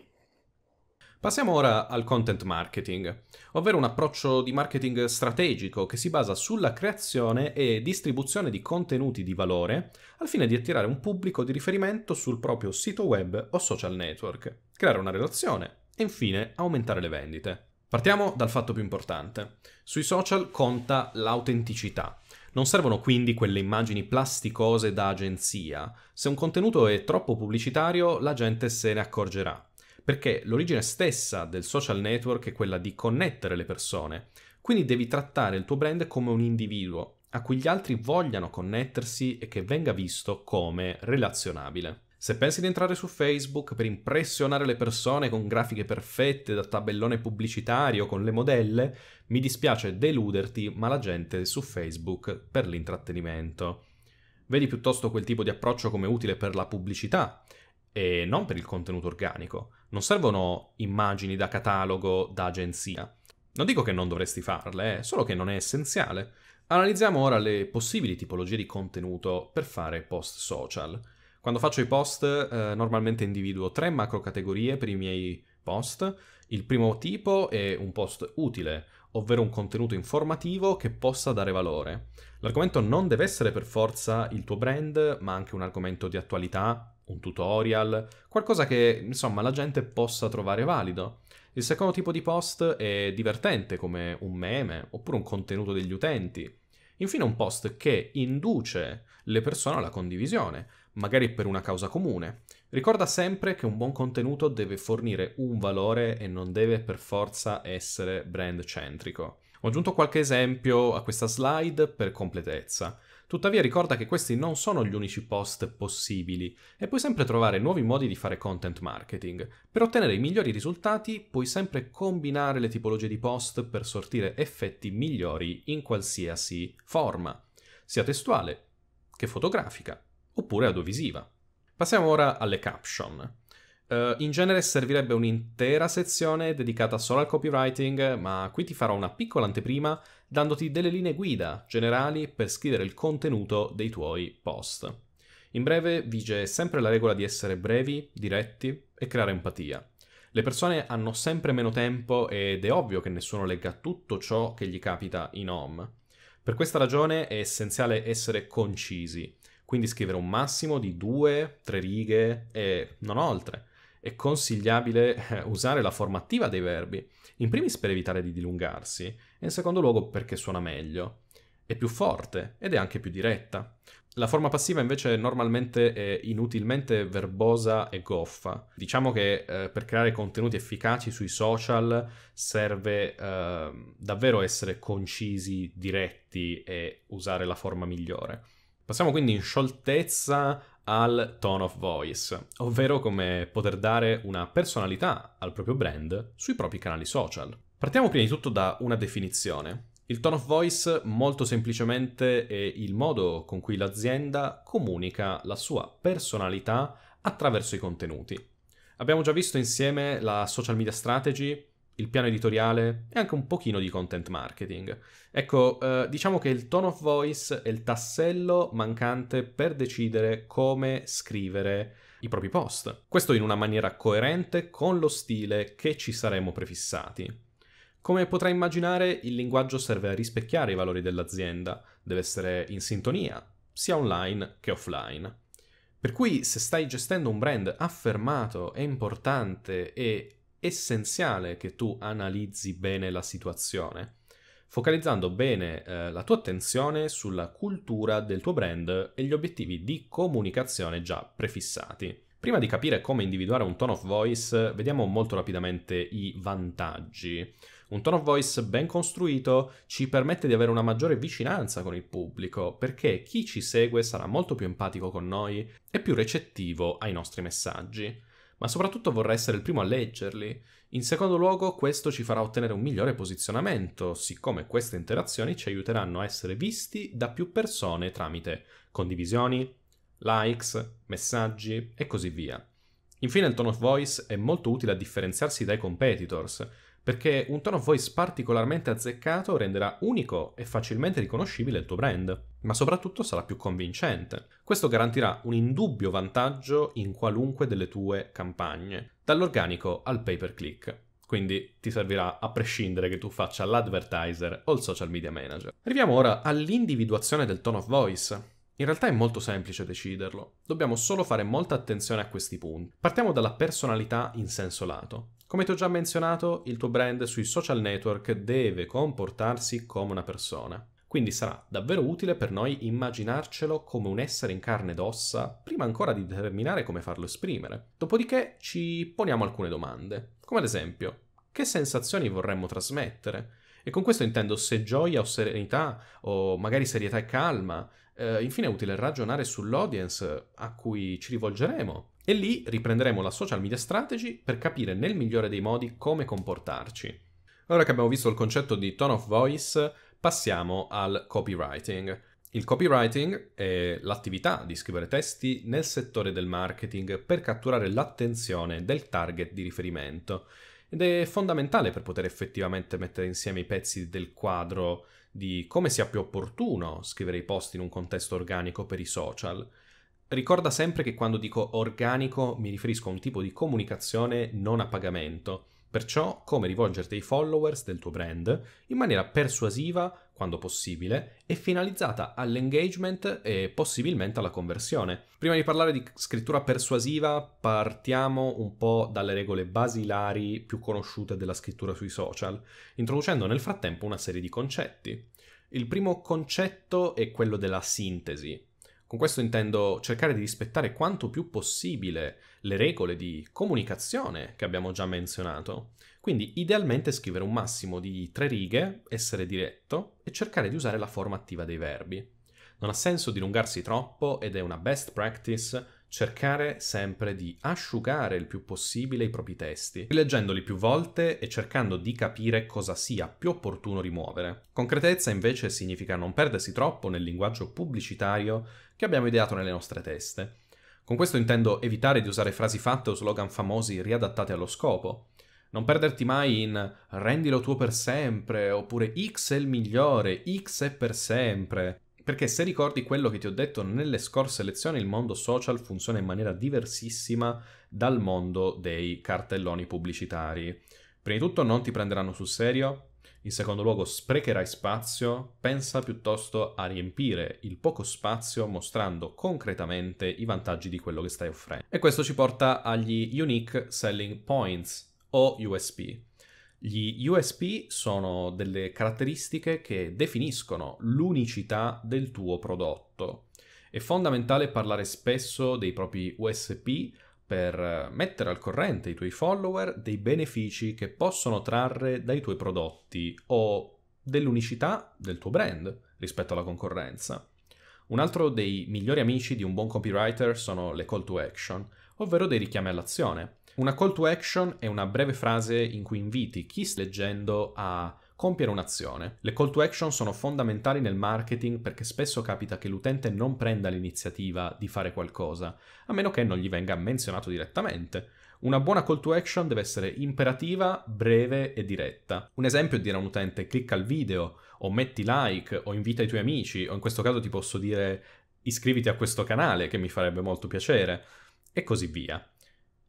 Passiamo ora al content marketing, ovvero un approccio di marketing strategico che si basa sulla creazione e distribuzione di contenuti di valore al fine di attirare un pubblico di riferimento sul proprio sito web o social network, creare una relazione e infine aumentare le vendite. Partiamo dal fatto più importante. Sui social conta l'autenticità. Non servono quindi quelle immagini plasticose da agenzia. Se un contenuto è troppo pubblicitario, la gente se ne accorgerà perché l'origine stessa del social network è quella di connettere le persone, quindi devi trattare il tuo brand come un individuo a cui gli altri vogliano connettersi e che venga visto come relazionabile. Se pensi di entrare su Facebook per impressionare le persone con grafiche perfette da tabellone pubblicitario con le modelle, mi dispiace deluderti, ma la gente è su Facebook per l'intrattenimento. Vedi piuttosto quel tipo di approccio come utile per la pubblicità, e non per il contenuto organico. Non servono immagini da catalogo, da agenzia. Non dico che non dovresti farle, eh, solo che non è essenziale. Analizziamo ora le possibili tipologie di contenuto per fare post social. Quando faccio i post eh, normalmente individuo tre macro categorie per i miei post. Il primo tipo è un post utile, ovvero un contenuto informativo che possa dare valore. L'argomento non deve essere per forza il tuo brand, ma anche un argomento di attualità, un tutorial, qualcosa che insomma la gente possa trovare valido. Il secondo tipo di post è divertente come un meme oppure un contenuto degli utenti. Infine un post che induce le persone alla condivisione, magari per una causa comune. Ricorda sempre che un buon contenuto deve fornire un valore e non deve per forza essere brand centrico. Ho aggiunto qualche esempio a questa slide per completezza. Tuttavia ricorda che questi non sono gli unici post possibili e puoi sempre trovare nuovi modi di fare content marketing. Per ottenere i migliori risultati puoi sempre combinare le tipologie di post per sortire effetti migliori in qualsiasi forma, sia testuale che fotografica oppure audiovisiva. Passiamo ora alle caption. Uh, in genere servirebbe un'intera sezione dedicata solo al copywriting, ma qui ti farò una piccola anteprima dandoti delle linee guida generali per scrivere il contenuto dei tuoi post. In breve vige sempre la regola di essere brevi, diretti e creare empatia. Le persone hanno sempre meno tempo ed è ovvio che nessuno legga tutto ciò che gli capita in home. Per questa ragione è essenziale essere concisi, quindi scrivere un massimo di due, tre righe e non oltre è consigliabile eh, usare la forma attiva dei verbi, in primis per evitare di dilungarsi e in secondo luogo perché suona meglio. È più forte ed è anche più diretta. La forma passiva invece normalmente è inutilmente verbosa e goffa. Diciamo che eh, per creare contenuti efficaci sui social serve eh, davvero essere concisi, diretti e usare la forma migliore. Passiamo quindi in scioltezza al tone of voice, ovvero come poter dare una personalità al proprio brand sui propri canali social. Partiamo prima di tutto da una definizione. Il tone of voice molto semplicemente è il modo con cui l'azienda comunica la sua personalità attraverso i contenuti. Abbiamo già visto insieme la social media strategy il piano editoriale e anche un pochino di content marketing. Ecco, eh, diciamo che il tone of voice è il tassello mancante per decidere come scrivere i propri post. Questo in una maniera coerente con lo stile che ci saremmo prefissati. Come potrai immaginare, il linguaggio serve a rispecchiare i valori dell'azienda, deve essere in sintonia, sia online che offline. Per cui se stai gestendo un brand affermato e importante e essenziale che tu analizzi bene la situazione, focalizzando bene eh, la tua attenzione sulla cultura del tuo brand e gli obiettivi di comunicazione già prefissati. Prima di capire come individuare un tone of voice, vediamo molto rapidamente i vantaggi. Un tone of voice ben costruito ci permette di avere una maggiore vicinanza con il pubblico, perché chi ci segue sarà molto più empatico con noi e più recettivo ai nostri messaggi ma soprattutto vorrà essere il primo a leggerli. In secondo luogo, questo ci farà ottenere un migliore posizionamento, siccome queste interazioni ci aiuteranno a essere visti da più persone tramite condivisioni, likes, messaggi e così via. Infine il tone of voice è molto utile a differenziarsi dai competitors, perché un tono of voice particolarmente azzeccato renderà unico e facilmente riconoscibile il tuo brand, ma soprattutto sarà più convincente. Questo garantirà un indubbio vantaggio in qualunque delle tue campagne, dall'organico al pay per click. Quindi ti servirà a prescindere che tu faccia l'advertiser o il social media manager. Arriviamo ora all'individuazione del tono of voice. In realtà è molto semplice deciderlo, dobbiamo solo fare molta attenzione a questi punti. Partiamo dalla personalità in senso lato. Come ti ho già menzionato, il tuo brand sui social network deve comportarsi come una persona. Quindi sarà davvero utile per noi immaginarcelo come un essere in carne ed ossa, prima ancora di determinare come farlo esprimere. Dopodiché ci poniamo alcune domande, come ad esempio, che sensazioni vorremmo trasmettere? E con questo intendo se gioia o serenità, o magari serietà e calma, eh, infine è utile ragionare sull'audience a cui ci rivolgeremo e lì riprenderemo la social media strategy per capire nel migliore dei modi come comportarci. Ora che abbiamo visto il concetto di tone of voice, passiamo al copywriting. Il copywriting è l'attività di scrivere testi nel settore del marketing per catturare l'attenzione del target di riferimento ed è fondamentale per poter effettivamente mettere insieme i pezzi del quadro di come sia più opportuno scrivere i post in un contesto organico per i social. Ricorda sempre che quando dico organico mi riferisco a un tipo di comunicazione non a pagamento, perciò come rivolgerti ai followers del tuo brand in maniera persuasiva quando possibile, e finalizzata all'engagement e possibilmente alla conversione. Prima di parlare di scrittura persuasiva, partiamo un po' dalle regole basilari più conosciute della scrittura sui social, introducendo nel frattempo una serie di concetti. Il primo concetto è quello della sintesi. Con questo intendo cercare di rispettare quanto più possibile le regole di comunicazione che abbiamo già menzionato. Quindi idealmente scrivere un massimo di tre righe, essere diretto e cercare di usare la forma attiva dei verbi. Non ha senso dilungarsi troppo ed è una best practice cercare sempre di asciugare il più possibile i propri testi, rileggendoli più volte e cercando di capire cosa sia più opportuno rimuovere. Concretezza invece significa non perdersi troppo nel linguaggio pubblicitario che abbiamo ideato nelle nostre teste. Con questo intendo evitare di usare frasi fatte o slogan famosi riadattati allo scopo. Non perderti mai in rendilo tuo per sempre, oppure X è il migliore, X è per sempre. Perché se ricordi quello che ti ho detto nelle scorse lezioni, il mondo social funziona in maniera diversissima dal mondo dei cartelloni pubblicitari. Prima di tutto non ti prenderanno sul serio, in secondo luogo sprecherai spazio, pensa piuttosto a riempire il poco spazio mostrando concretamente i vantaggi di quello che stai offrendo. E questo ci porta agli unique selling points, o USP. Gli USP sono delle caratteristiche che definiscono l'unicità del tuo prodotto. È fondamentale parlare spesso dei propri USP per eh, mettere al corrente i tuoi follower dei benefici che possono trarre dai tuoi prodotti o dell'unicità del tuo brand rispetto alla concorrenza. Un altro dei migliori amici di un buon copywriter sono le call to action, ovvero dei richiami all'azione una call to action è una breve frase in cui inviti chi sta leggendo a compiere un'azione. Le call to action sono fondamentali nel marketing perché spesso capita che l'utente non prenda l'iniziativa di fare qualcosa, a meno che non gli venga menzionato direttamente. Una buona call to action deve essere imperativa, breve e diretta. Un esempio è dire a un utente clicca al video o metti like o invita i tuoi amici o in questo caso ti posso dire iscriviti a questo canale che mi farebbe molto piacere e così via.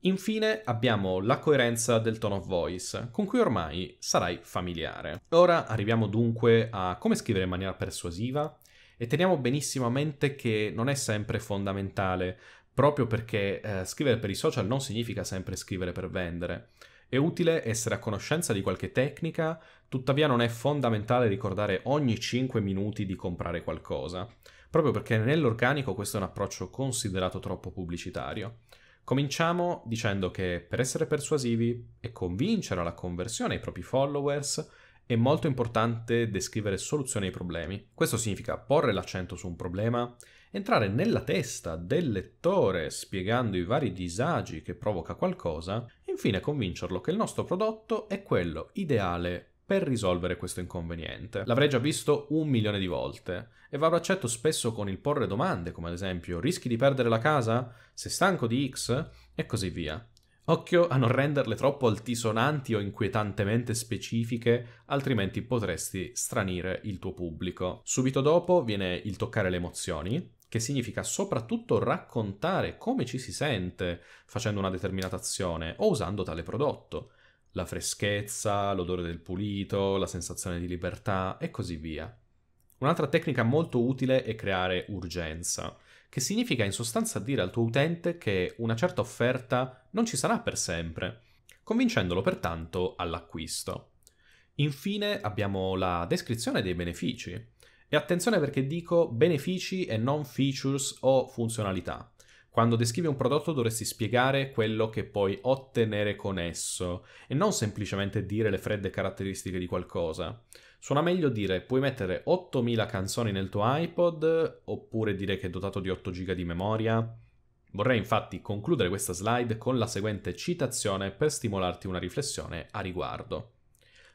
Infine abbiamo la coerenza del tone of voice, con cui ormai sarai familiare. Ora arriviamo dunque a come scrivere in maniera persuasiva e teniamo benissimo a mente che non è sempre fondamentale, proprio perché eh, scrivere per i social non significa sempre scrivere per vendere. È utile essere a conoscenza di qualche tecnica, tuttavia non è fondamentale ricordare ogni 5 minuti di comprare qualcosa, proprio perché nell'organico questo è un approccio considerato troppo pubblicitario. Cominciamo dicendo che per essere persuasivi e convincere alla conversione i propri followers è molto importante descrivere soluzioni ai problemi. Questo significa porre l'accento su un problema, entrare nella testa del lettore spiegando i vari disagi che provoca qualcosa, e infine convincerlo che il nostro prodotto è quello ideale per risolvere questo inconveniente. L'avrei già visto un milione di volte e va accetto spesso con il porre domande, come ad esempio rischi di perdere la casa? Sei stanco di X? e così via. Occhio a non renderle troppo altisonanti o inquietantemente specifiche, altrimenti potresti stranire il tuo pubblico. Subito dopo viene il toccare le emozioni, che significa soprattutto raccontare come ci si sente facendo una determinata azione o usando tale prodotto la freschezza, l'odore del pulito, la sensazione di libertà e così via. Un'altra tecnica molto utile è creare urgenza, che significa in sostanza dire al tuo utente che una certa offerta non ci sarà per sempre, convincendolo pertanto all'acquisto. Infine abbiamo la descrizione dei benefici. E attenzione perché dico benefici e non features o funzionalità, quando descrivi un prodotto dovresti spiegare quello che puoi ottenere con esso e non semplicemente dire le fredde caratteristiche di qualcosa. Suona meglio dire puoi mettere 8000 canzoni nel tuo iPod oppure dire che è dotato di 8 GB di memoria. Vorrei infatti concludere questa slide con la seguente citazione per stimolarti una riflessione a riguardo.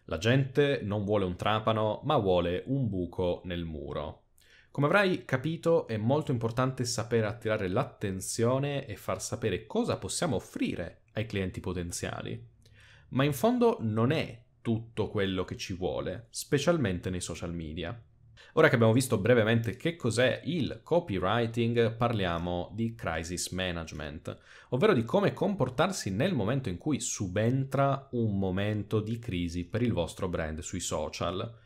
La gente non vuole un trapano, ma vuole un buco nel muro. Come avrai capito è molto importante sapere attirare l'attenzione e far sapere cosa possiamo offrire ai clienti potenziali. Ma in fondo non è tutto quello che ci vuole, specialmente nei social media. Ora che abbiamo visto brevemente che cos'è il copywriting, parliamo di crisis management, ovvero di come comportarsi nel momento in cui subentra un momento di crisi per il vostro brand sui social.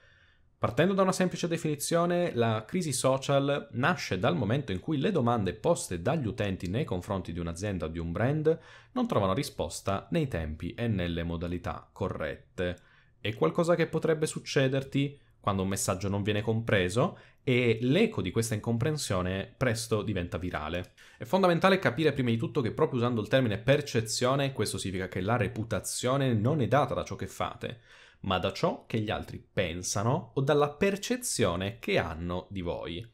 Partendo da una semplice definizione, la crisi social nasce dal momento in cui le domande poste dagli utenti nei confronti di un'azienda o di un brand non trovano risposta nei tempi e nelle modalità corrette. È qualcosa che potrebbe succederti quando un messaggio non viene compreso e l'eco di questa incomprensione presto diventa virale. È fondamentale capire prima di tutto che proprio usando il termine percezione questo significa che la reputazione non è data da ciò che fate ma da ciò che gli altri pensano o dalla percezione che hanno di voi.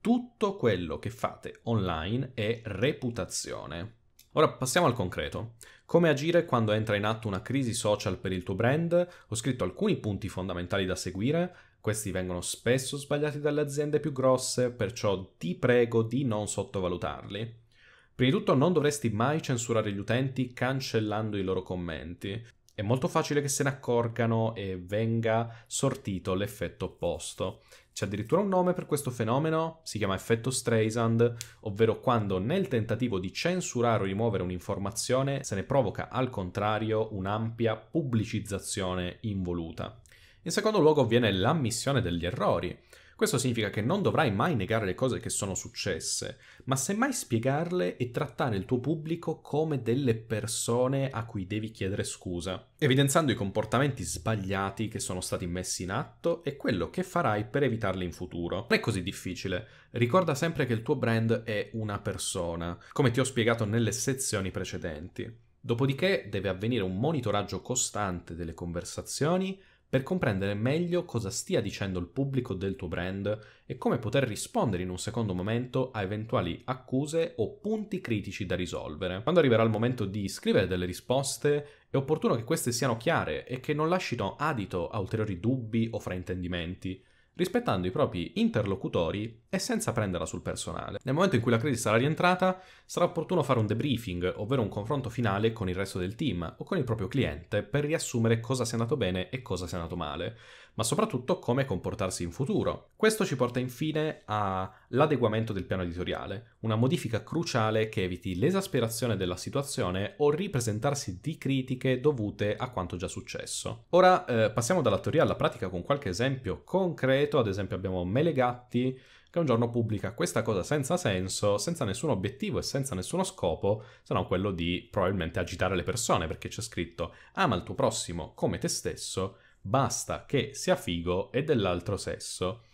Tutto quello che fate online è reputazione. Ora passiamo al concreto. Come agire quando entra in atto una crisi social per il tuo brand? Ho scritto alcuni punti fondamentali da seguire. Questi vengono spesso sbagliati dalle aziende più grosse, perciò ti prego di non sottovalutarli. Prima di tutto non dovresti mai censurare gli utenti cancellando i loro commenti è molto facile che se ne accorgano e venga sortito l'effetto opposto. C'è addirittura un nome per questo fenomeno, si chiama effetto Streisand, ovvero quando nel tentativo di censurare o rimuovere un'informazione se ne provoca al contrario un'ampia pubblicizzazione involuta. In secondo luogo viene l'ammissione degli errori, questo significa che non dovrai mai negare le cose che sono successe, ma semmai spiegarle e trattare il tuo pubblico come delle persone a cui devi chiedere scusa, evidenziando i comportamenti sbagliati che sono stati messi in atto e quello che farai per evitarli in futuro. Non è così difficile, ricorda sempre che il tuo brand è una persona, come ti ho spiegato nelle sezioni precedenti. Dopodiché deve avvenire un monitoraggio costante delle conversazioni per comprendere meglio cosa stia dicendo il pubblico del tuo brand e come poter rispondere in un secondo momento a eventuali accuse o punti critici da risolvere. Quando arriverà il momento di scrivere delle risposte, è opportuno che queste siano chiare e che non lasciano adito a ulteriori dubbi o fraintendimenti rispettando i propri interlocutori e senza prenderla sul personale. Nel momento in cui la crisi sarà rientrata, sarà opportuno fare un debriefing, ovvero un confronto finale con il resto del team o con il proprio cliente per riassumere cosa sia andato bene e cosa sia andato male ma soprattutto come comportarsi in futuro. Questo ci porta infine all'adeguamento del piano editoriale, una modifica cruciale che eviti l'esasperazione della situazione o ripresentarsi di critiche dovute a quanto già successo. Ora eh, passiamo dalla teoria alla pratica con qualche esempio concreto, ad esempio abbiamo Melegatti che un giorno pubblica questa cosa senza senso, senza nessun obiettivo e senza nessuno scopo, se non quello di probabilmente agitare le persone, perché c'è scritto ama il tuo prossimo come te stesso Basta che sia figo e dell'altro sesso.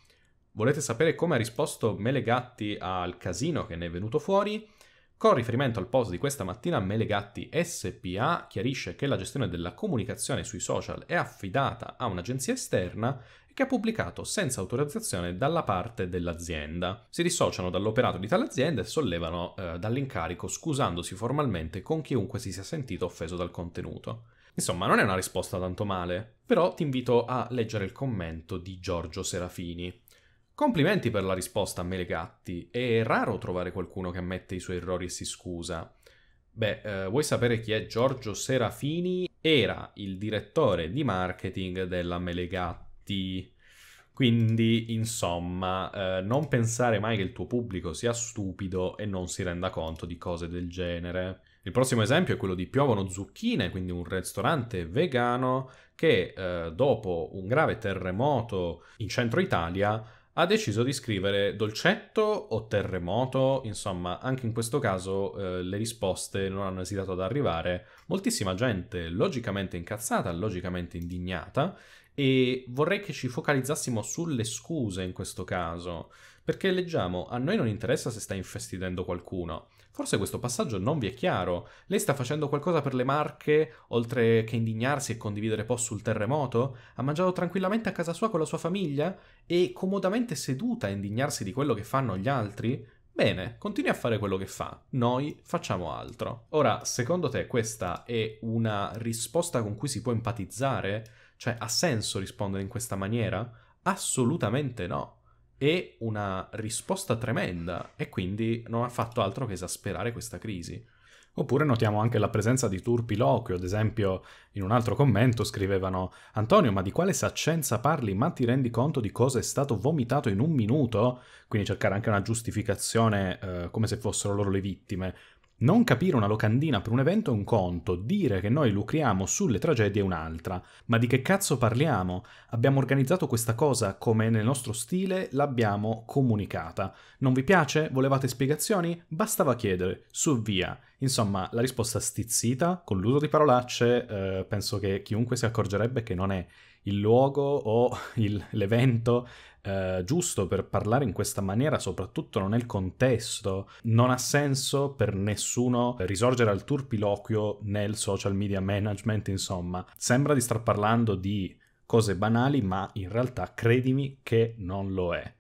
Volete sapere come ha risposto Melegatti al casino che ne è venuto fuori? Con riferimento al post di questa mattina, Melegatti SPA chiarisce che la gestione della comunicazione sui social è affidata a un'agenzia esterna che ha pubblicato senza autorizzazione dalla parte dell'azienda. Si dissociano dall'operato di tale azienda e sollevano eh, dall'incarico scusandosi formalmente con chiunque si sia sentito offeso dal contenuto. Insomma, non è una risposta tanto male, però ti invito a leggere il commento di Giorgio Serafini. Complimenti per la risposta a Melegatti, è raro trovare qualcuno che ammette i suoi errori e si scusa. Beh, eh, vuoi sapere chi è Giorgio Serafini? Era il direttore di marketing della Melegatti. Quindi, insomma, eh, non pensare mai che il tuo pubblico sia stupido e non si renda conto di cose del genere. Il prossimo esempio è quello di Piovono Zucchine, quindi un ristorante vegano che eh, dopo un grave terremoto in centro Italia ha deciso di scrivere dolcetto o terremoto, insomma anche in questo caso eh, le risposte non hanno esitato ad arrivare, moltissima gente logicamente incazzata, logicamente indignata e vorrei che ci focalizzassimo sulle scuse in questo caso, perché leggiamo a noi non interessa se sta infestidendo qualcuno, Forse questo passaggio non vi è chiaro. Lei sta facendo qualcosa per le marche, oltre che indignarsi e condividere post sul terremoto? Ha mangiato tranquillamente a casa sua con la sua famiglia? E comodamente seduta a indignarsi di quello che fanno gli altri? Bene, continui a fare quello che fa, noi facciamo altro. Ora, secondo te questa è una risposta con cui si può empatizzare? Cioè, ha senso rispondere in questa maniera? Assolutamente no e una risposta tremenda e quindi non ha fatto altro che esasperare questa crisi. Oppure notiamo anche la presenza di turpiloquio, ad esempio in un altro commento scrivevano Antonio ma di quale saccenza parli ma ti rendi conto di cosa è stato vomitato in un minuto? Quindi cercare anche una giustificazione eh, come se fossero loro le vittime. Non capire una locandina per un evento è un conto, dire che noi lucriamo sulle tragedie è un'altra. Ma di che cazzo parliamo? Abbiamo organizzato questa cosa come nel nostro stile l'abbiamo comunicata. Non vi piace? Volevate spiegazioni? Bastava chiedere. Su via. Insomma, la risposta stizzita, con l'uso di parolacce, eh, penso che chiunque si accorgerebbe che non è il luogo o il, l'evento eh, giusto per parlare in questa maniera, soprattutto non è il contesto. Non ha senso per nessuno risorgere al turpiloquio nel social media management, insomma. Sembra di star parlando di cose banali, ma in realtà credimi che non lo è.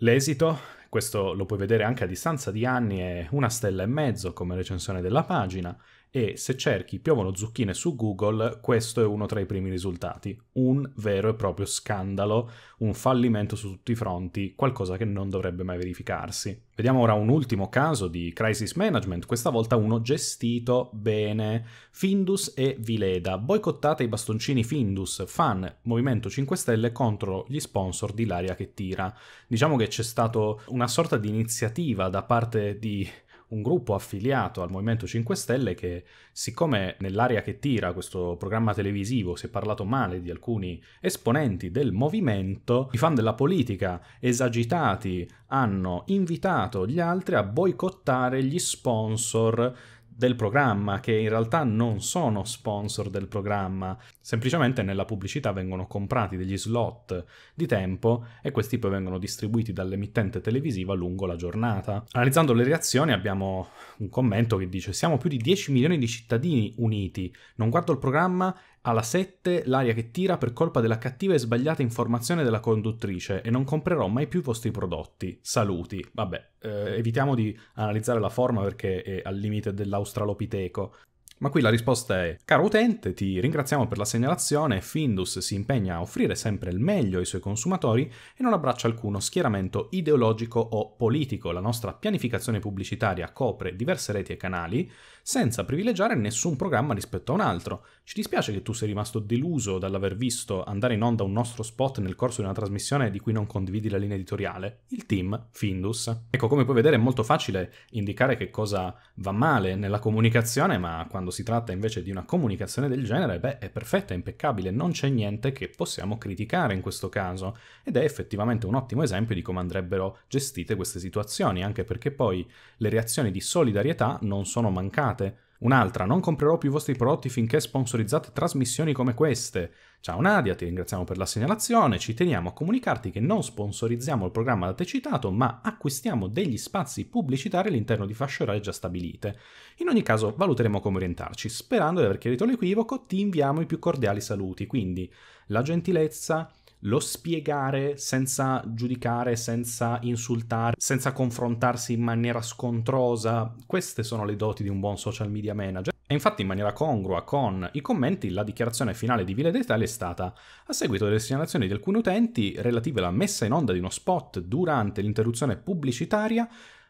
L'esito questo lo puoi vedere anche a distanza di anni, e una stella e mezzo come recensione della pagina e se cerchi piovono zucchine su Google, questo è uno tra i primi risultati. Un vero e proprio scandalo, un fallimento su tutti i fronti, qualcosa che non dovrebbe mai verificarsi. Vediamo ora un ultimo caso di crisis management, questa volta uno gestito bene. Findus e Vileda, boicottate i bastoncini Findus, fan Movimento 5 Stelle contro gli sponsor di L'aria che tira. Diciamo che c'è stata una sorta di iniziativa da parte di un gruppo affiliato al Movimento 5 Stelle che, siccome nell'area che tira questo programma televisivo si è parlato male di alcuni esponenti del movimento, i fan della politica esagitati hanno invitato gli altri a boicottare gli sponsor del programma, che in realtà non sono sponsor del programma, semplicemente nella pubblicità vengono comprati degli slot di tempo e questi poi vengono distribuiti dall'emittente televisiva lungo la giornata. Analizzando le reazioni abbiamo un commento che dice siamo più di 10 milioni di cittadini uniti, non guardo il programma alla 7 l'aria che tira per colpa della cattiva e sbagliata informazione della conduttrice e non comprerò mai più i vostri prodotti. Saluti. Vabbè, eh, evitiamo di analizzare la forma perché è al limite dell'australopiteco. Ma qui la risposta è, caro utente, ti ringraziamo per la segnalazione, Findus si impegna a offrire sempre il meglio ai suoi consumatori e non abbraccia alcuno schieramento ideologico o politico. La nostra pianificazione pubblicitaria copre diverse reti e canali senza privilegiare nessun programma rispetto a un altro. Ci dispiace che tu sei rimasto deluso dall'aver visto andare in onda un nostro spot nel corso di una trasmissione di cui non condividi la linea editoriale. Il team Findus. Ecco, come puoi vedere è molto facile indicare che cosa va male nella comunicazione, ma quando quando si tratta invece di una comunicazione del genere, beh, è perfetta, è impeccabile, non c'è niente che possiamo criticare in questo caso. Ed è effettivamente un ottimo esempio di come andrebbero gestite queste situazioni, anche perché poi le reazioni di solidarietà non sono mancate Un'altra, non comprerò più i vostri prodotti finché sponsorizzate trasmissioni come queste. Ciao Nadia, ti ringraziamo per la segnalazione, ci teniamo a comunicarti che non sponsorizziamo il programma da te citato, ma acquistiamo degli spazi pubblicitari all'interno di fasce orarie già stabilite. In ogni caso valuteremo come orientarci. Sperando di aver chiarito l'equivoco, ti inviamo i più cordiali saluti, quindi la gentilezza, lo spiegare senza giudicare, senza insultare, senza confrontarsi in maniera scontrosa, queste sono le doti di un buon social media manager. E infatti in maniera congrua con i commenti la dichiarazione finale di Villa d'Italia è stata a seguito delle segnalazioni di alcuni utenti relative alla messa in onda di uno spot durante l'interruzione pubblicitaria,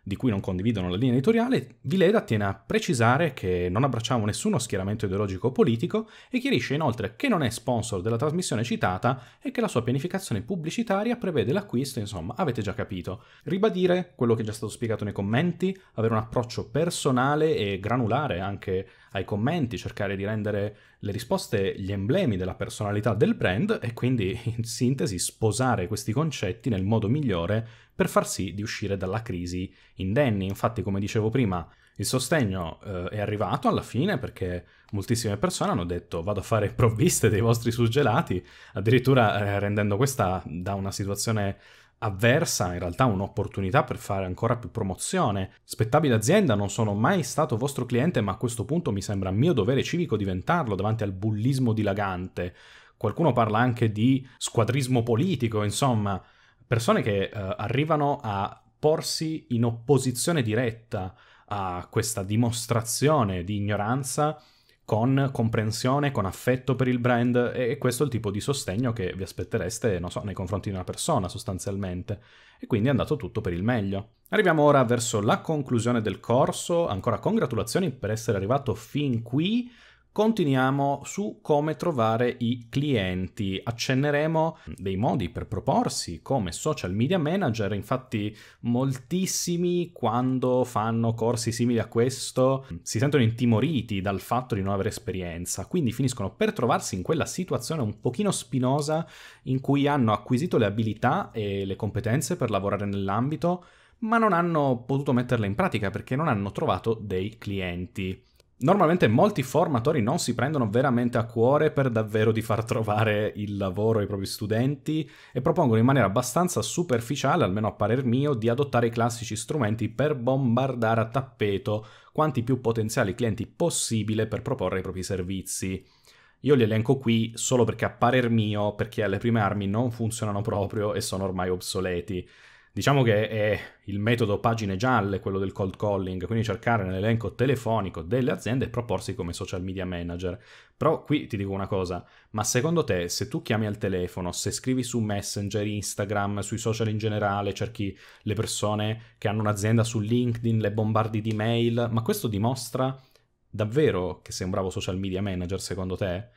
di cui non condividono la linea editoriale, Vileda tiene a precisare che non abbracciamo nessuno schieramento ideologico o politico e chiarisce inoltre che non è sponsor della trasmissione citata e che la sua pianificazione pubblicitaria prevede l'acquisto, insomma, avete già capito. Ribadire quello che è già stato spiegato nei commenti, avere un approccio personale e granulare anche ai commenti, cercare di rendere le risposte gli emblemi della personalità del brand e quindi in sintesi sposare questi concetti nel modo migliore per far sì di uscire dalla crisi indenni. Infatti, come dicevo prima, il sostegno eh, è arrivato alla fine perché moltissime persone hanno detto vado a fare provviste dei vostri surgelati, addirittura eh, rendendo questa da una situazione avversa in realtà un'opportunità per fare ancora più promozione. Spettabile azienda, non sono mai stato vostro cliente, ma a questo punto mi sembra mio dovere civico diventarlo davanti al bullismo dilagante. Qualcuno parla anche di squadrismo politico, insomma, persone che eh, arrivano a porsi in opposizione diretta a questa dimostrazione di ignoranza con comprensione, con affetto per il brand e questo è il tipo di sostegno che vi aspettereste, non so, nei confronti di una persona sostanzialmente. E quindi è andato tutto per il meglio. Arriviamo ora verso la conclusione del corso, ancora congratulazioni per essere arrivato fin qui. Continuiamo su come trovare i clienti. Accenneremo dei modi per proporsi come social media manager, infatti moltissimi quando fanno corsi simili a questo si sentono intimoriti dal fatto di non avere esperienza, quindi finiscono per trovarsi in quella situazione un pochino spinosa in cui hanno acquisito le abilità e le competenze per lavorare nell'ambito, ma non hanno potuto metterle in pratica perché non hanno trovato dei clienti. Normalmente molti formatori non si prendono veramente a cuore per davvero di far trovare il lavoro ai propri studenti e propongono in maniera abbastanza superficiale, almeno a parer mio, di adottare i classici strumenti per bombardare a tappeto quanti più potenziali clienti possibile per proporre i propri servizi. Io li elenco qui solo perché a parer mio, perché alle prime armi non funzionano proprio e sono ormai obsoleti. Diciamo che è il metodo pagine gialle, quello del cold calling, quindi cercare nell'elenco telefonico delle aziende e proporsi come social media manager. Però qui ti dico una cosa, ma secondo te se tu chiami al telefono, se scrivi su Messenger, Instagram, sui social in generale, cerchi le persone che hanno un'azienda su LinkedIn, le bombardi di mail, ma questo dimostra davvero che sei un bravo social media manager secondo te?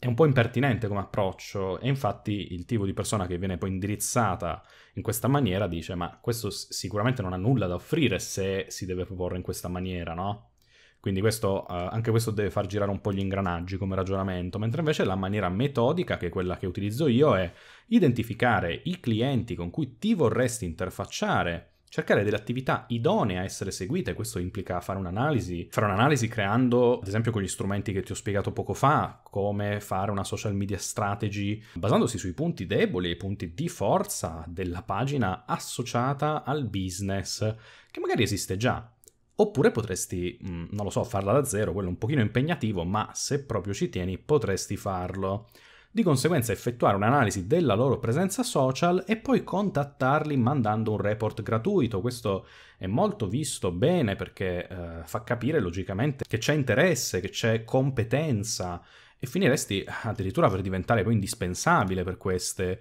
è un po' impertinente come approccio e infatti il tipo di persona che viene poi indirizzata in questa maniera dice ma questo sicuramente non ha nulla da offrire se si deve proporre in questa maniera, no? Quindi questo, eh, anche questo deve far girare un po' gli ingranaggi come ragionamento, mentre invece la maniera metodica, che è quella che utilizzo io, è identificare i clienti con cui ti vorresti interfacciare cercare delle attività idonee a essere seguite, questo implica fare un'analisi, fare un'analisi creando, ad esempio, con gli strumenti che ti ho spiegato poco fa, come fare una social media strategy basandosi sui punti deboli e punti di forza della pagina associata al business, che magari esiste già. Oppure potresti, mm, non lo so, farla da zero, quello è un pochino impegnativo, ma se proprio ci tieni potresti farlo di conseguenza effettuare un'analisi della loro presenza social e poi contattarli mandando un report gratuito. Questo è molto visto bene perché eh, fa capire logicamente che c'è interesse, che c'è competenza e finiresti addirittura per diventare poi indispensabile per queste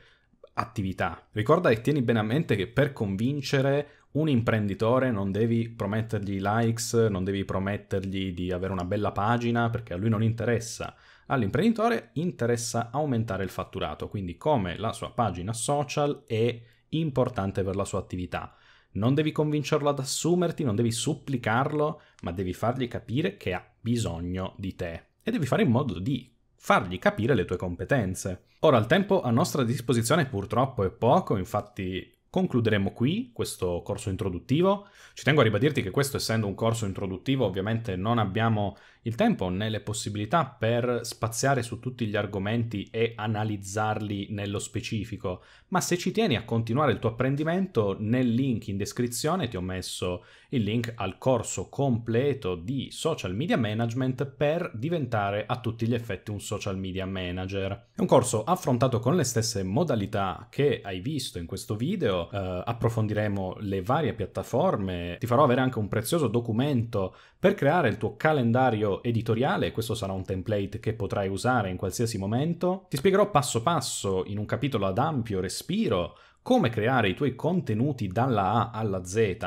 attività. Ricorda e tieni bene a mente che per convincere un imprenditore non devi promettergli likes, non devi promettergli di avere una bella pagina perché a lui non interessa all'imprenditore interessa aumentare il fatturato, quindi come la sua pagina social è importante per la sua attività. Non devi convincerlo ad assumerti, non devi supplicarlo, ma devi fargli capire che ha bisogno di te e devi fare in modo di fargli capire le tue competenze. Ora il tempo a nostra disposizione purtroppo è poco, infatti concluderemo qui questo corso introduttivo. Ci tengo a ribadirti che questo essendo un corso introduttivo ovviamente non abbiamo il tempo né le possibilità per spaziare su tutti gli argomenti e analizzarli nello specifico, ma se ci tieni a continuare il tuo apprendimento, nel link in descrizione ti ho messo il link al corso completo di social media management per diventare a tutti gli effetti un social media manager. È un corso affrontato con le stesse modalità che hai visto in questo video, eh, approfondiremo le varie piattaforme, ti farò avere anche un prezioso documento per creare il tuo calendario editoriale, questo sarà un template che potrai usare in qualsiasi momento, ti spiegherò passo passo in un capitolo ad ampio respiro come creare i tuoi contenuti dalla A alla Z,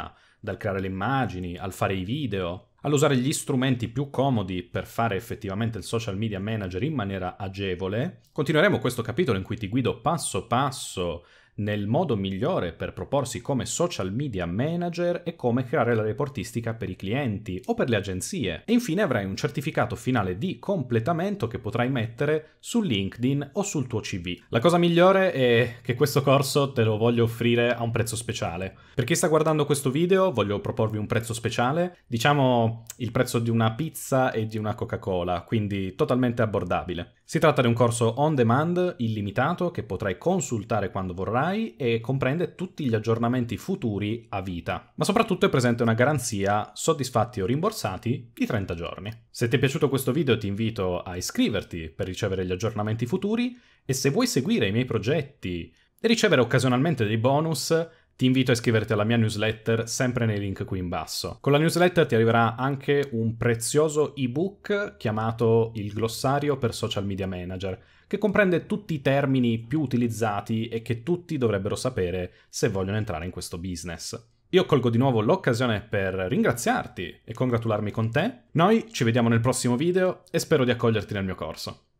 dal creare le immagini al fare i video, all'usare gli strumenti più comodi per fare effettivamente il social media manager in maniera agevole. Continueremo questo capitolo in cui ti guido passo passo nel modo migliore per proporsi come social media manager e come creare la reportistica per i clienti o per le agenzie. E infine avrai un certificato finale di completamento che potrai mettere su LinkedIn o sul tuo CV. La cosa migliore è che questo corso te lo voglio offrire a un prezzo speciale. Per chi sta guardando questo video voglio proporvi un prezzo speciale, diciamo il prezzo di una pizza e di una Coca-Cola, quindi totalmente abbordabile. Si tratta di un corso on demand illimitato che potrai consultare quando vorrai e comprende tutti gli aggiornamenti futuri a vita, ma soprattutto è presente una garanzia soddisfatti o rimborsati di 30 giorni. Se ti è piaciuto questo video ti invito a iscriverti per ricevere gli aggiornamenti futuri e se vuoi seguire i miei progetti e ricevere occasionalmente dei bonus ti invito a iscriverti alla mia newsletter sempre nei link qui in basso. Con la newsletter ti arriverà anche un prezioso ebook chiamato Il glossario per social media manager, che comprende tutti i termini più utilizzati e che tutti dovrebbero sapere se vogliono entrare in questo business. Io colgo di nuovo l'occasione per ringraziarti e congratularmi con te. Noi ci vediamo nel prossimo video e spero di accoglierti nel mio corso.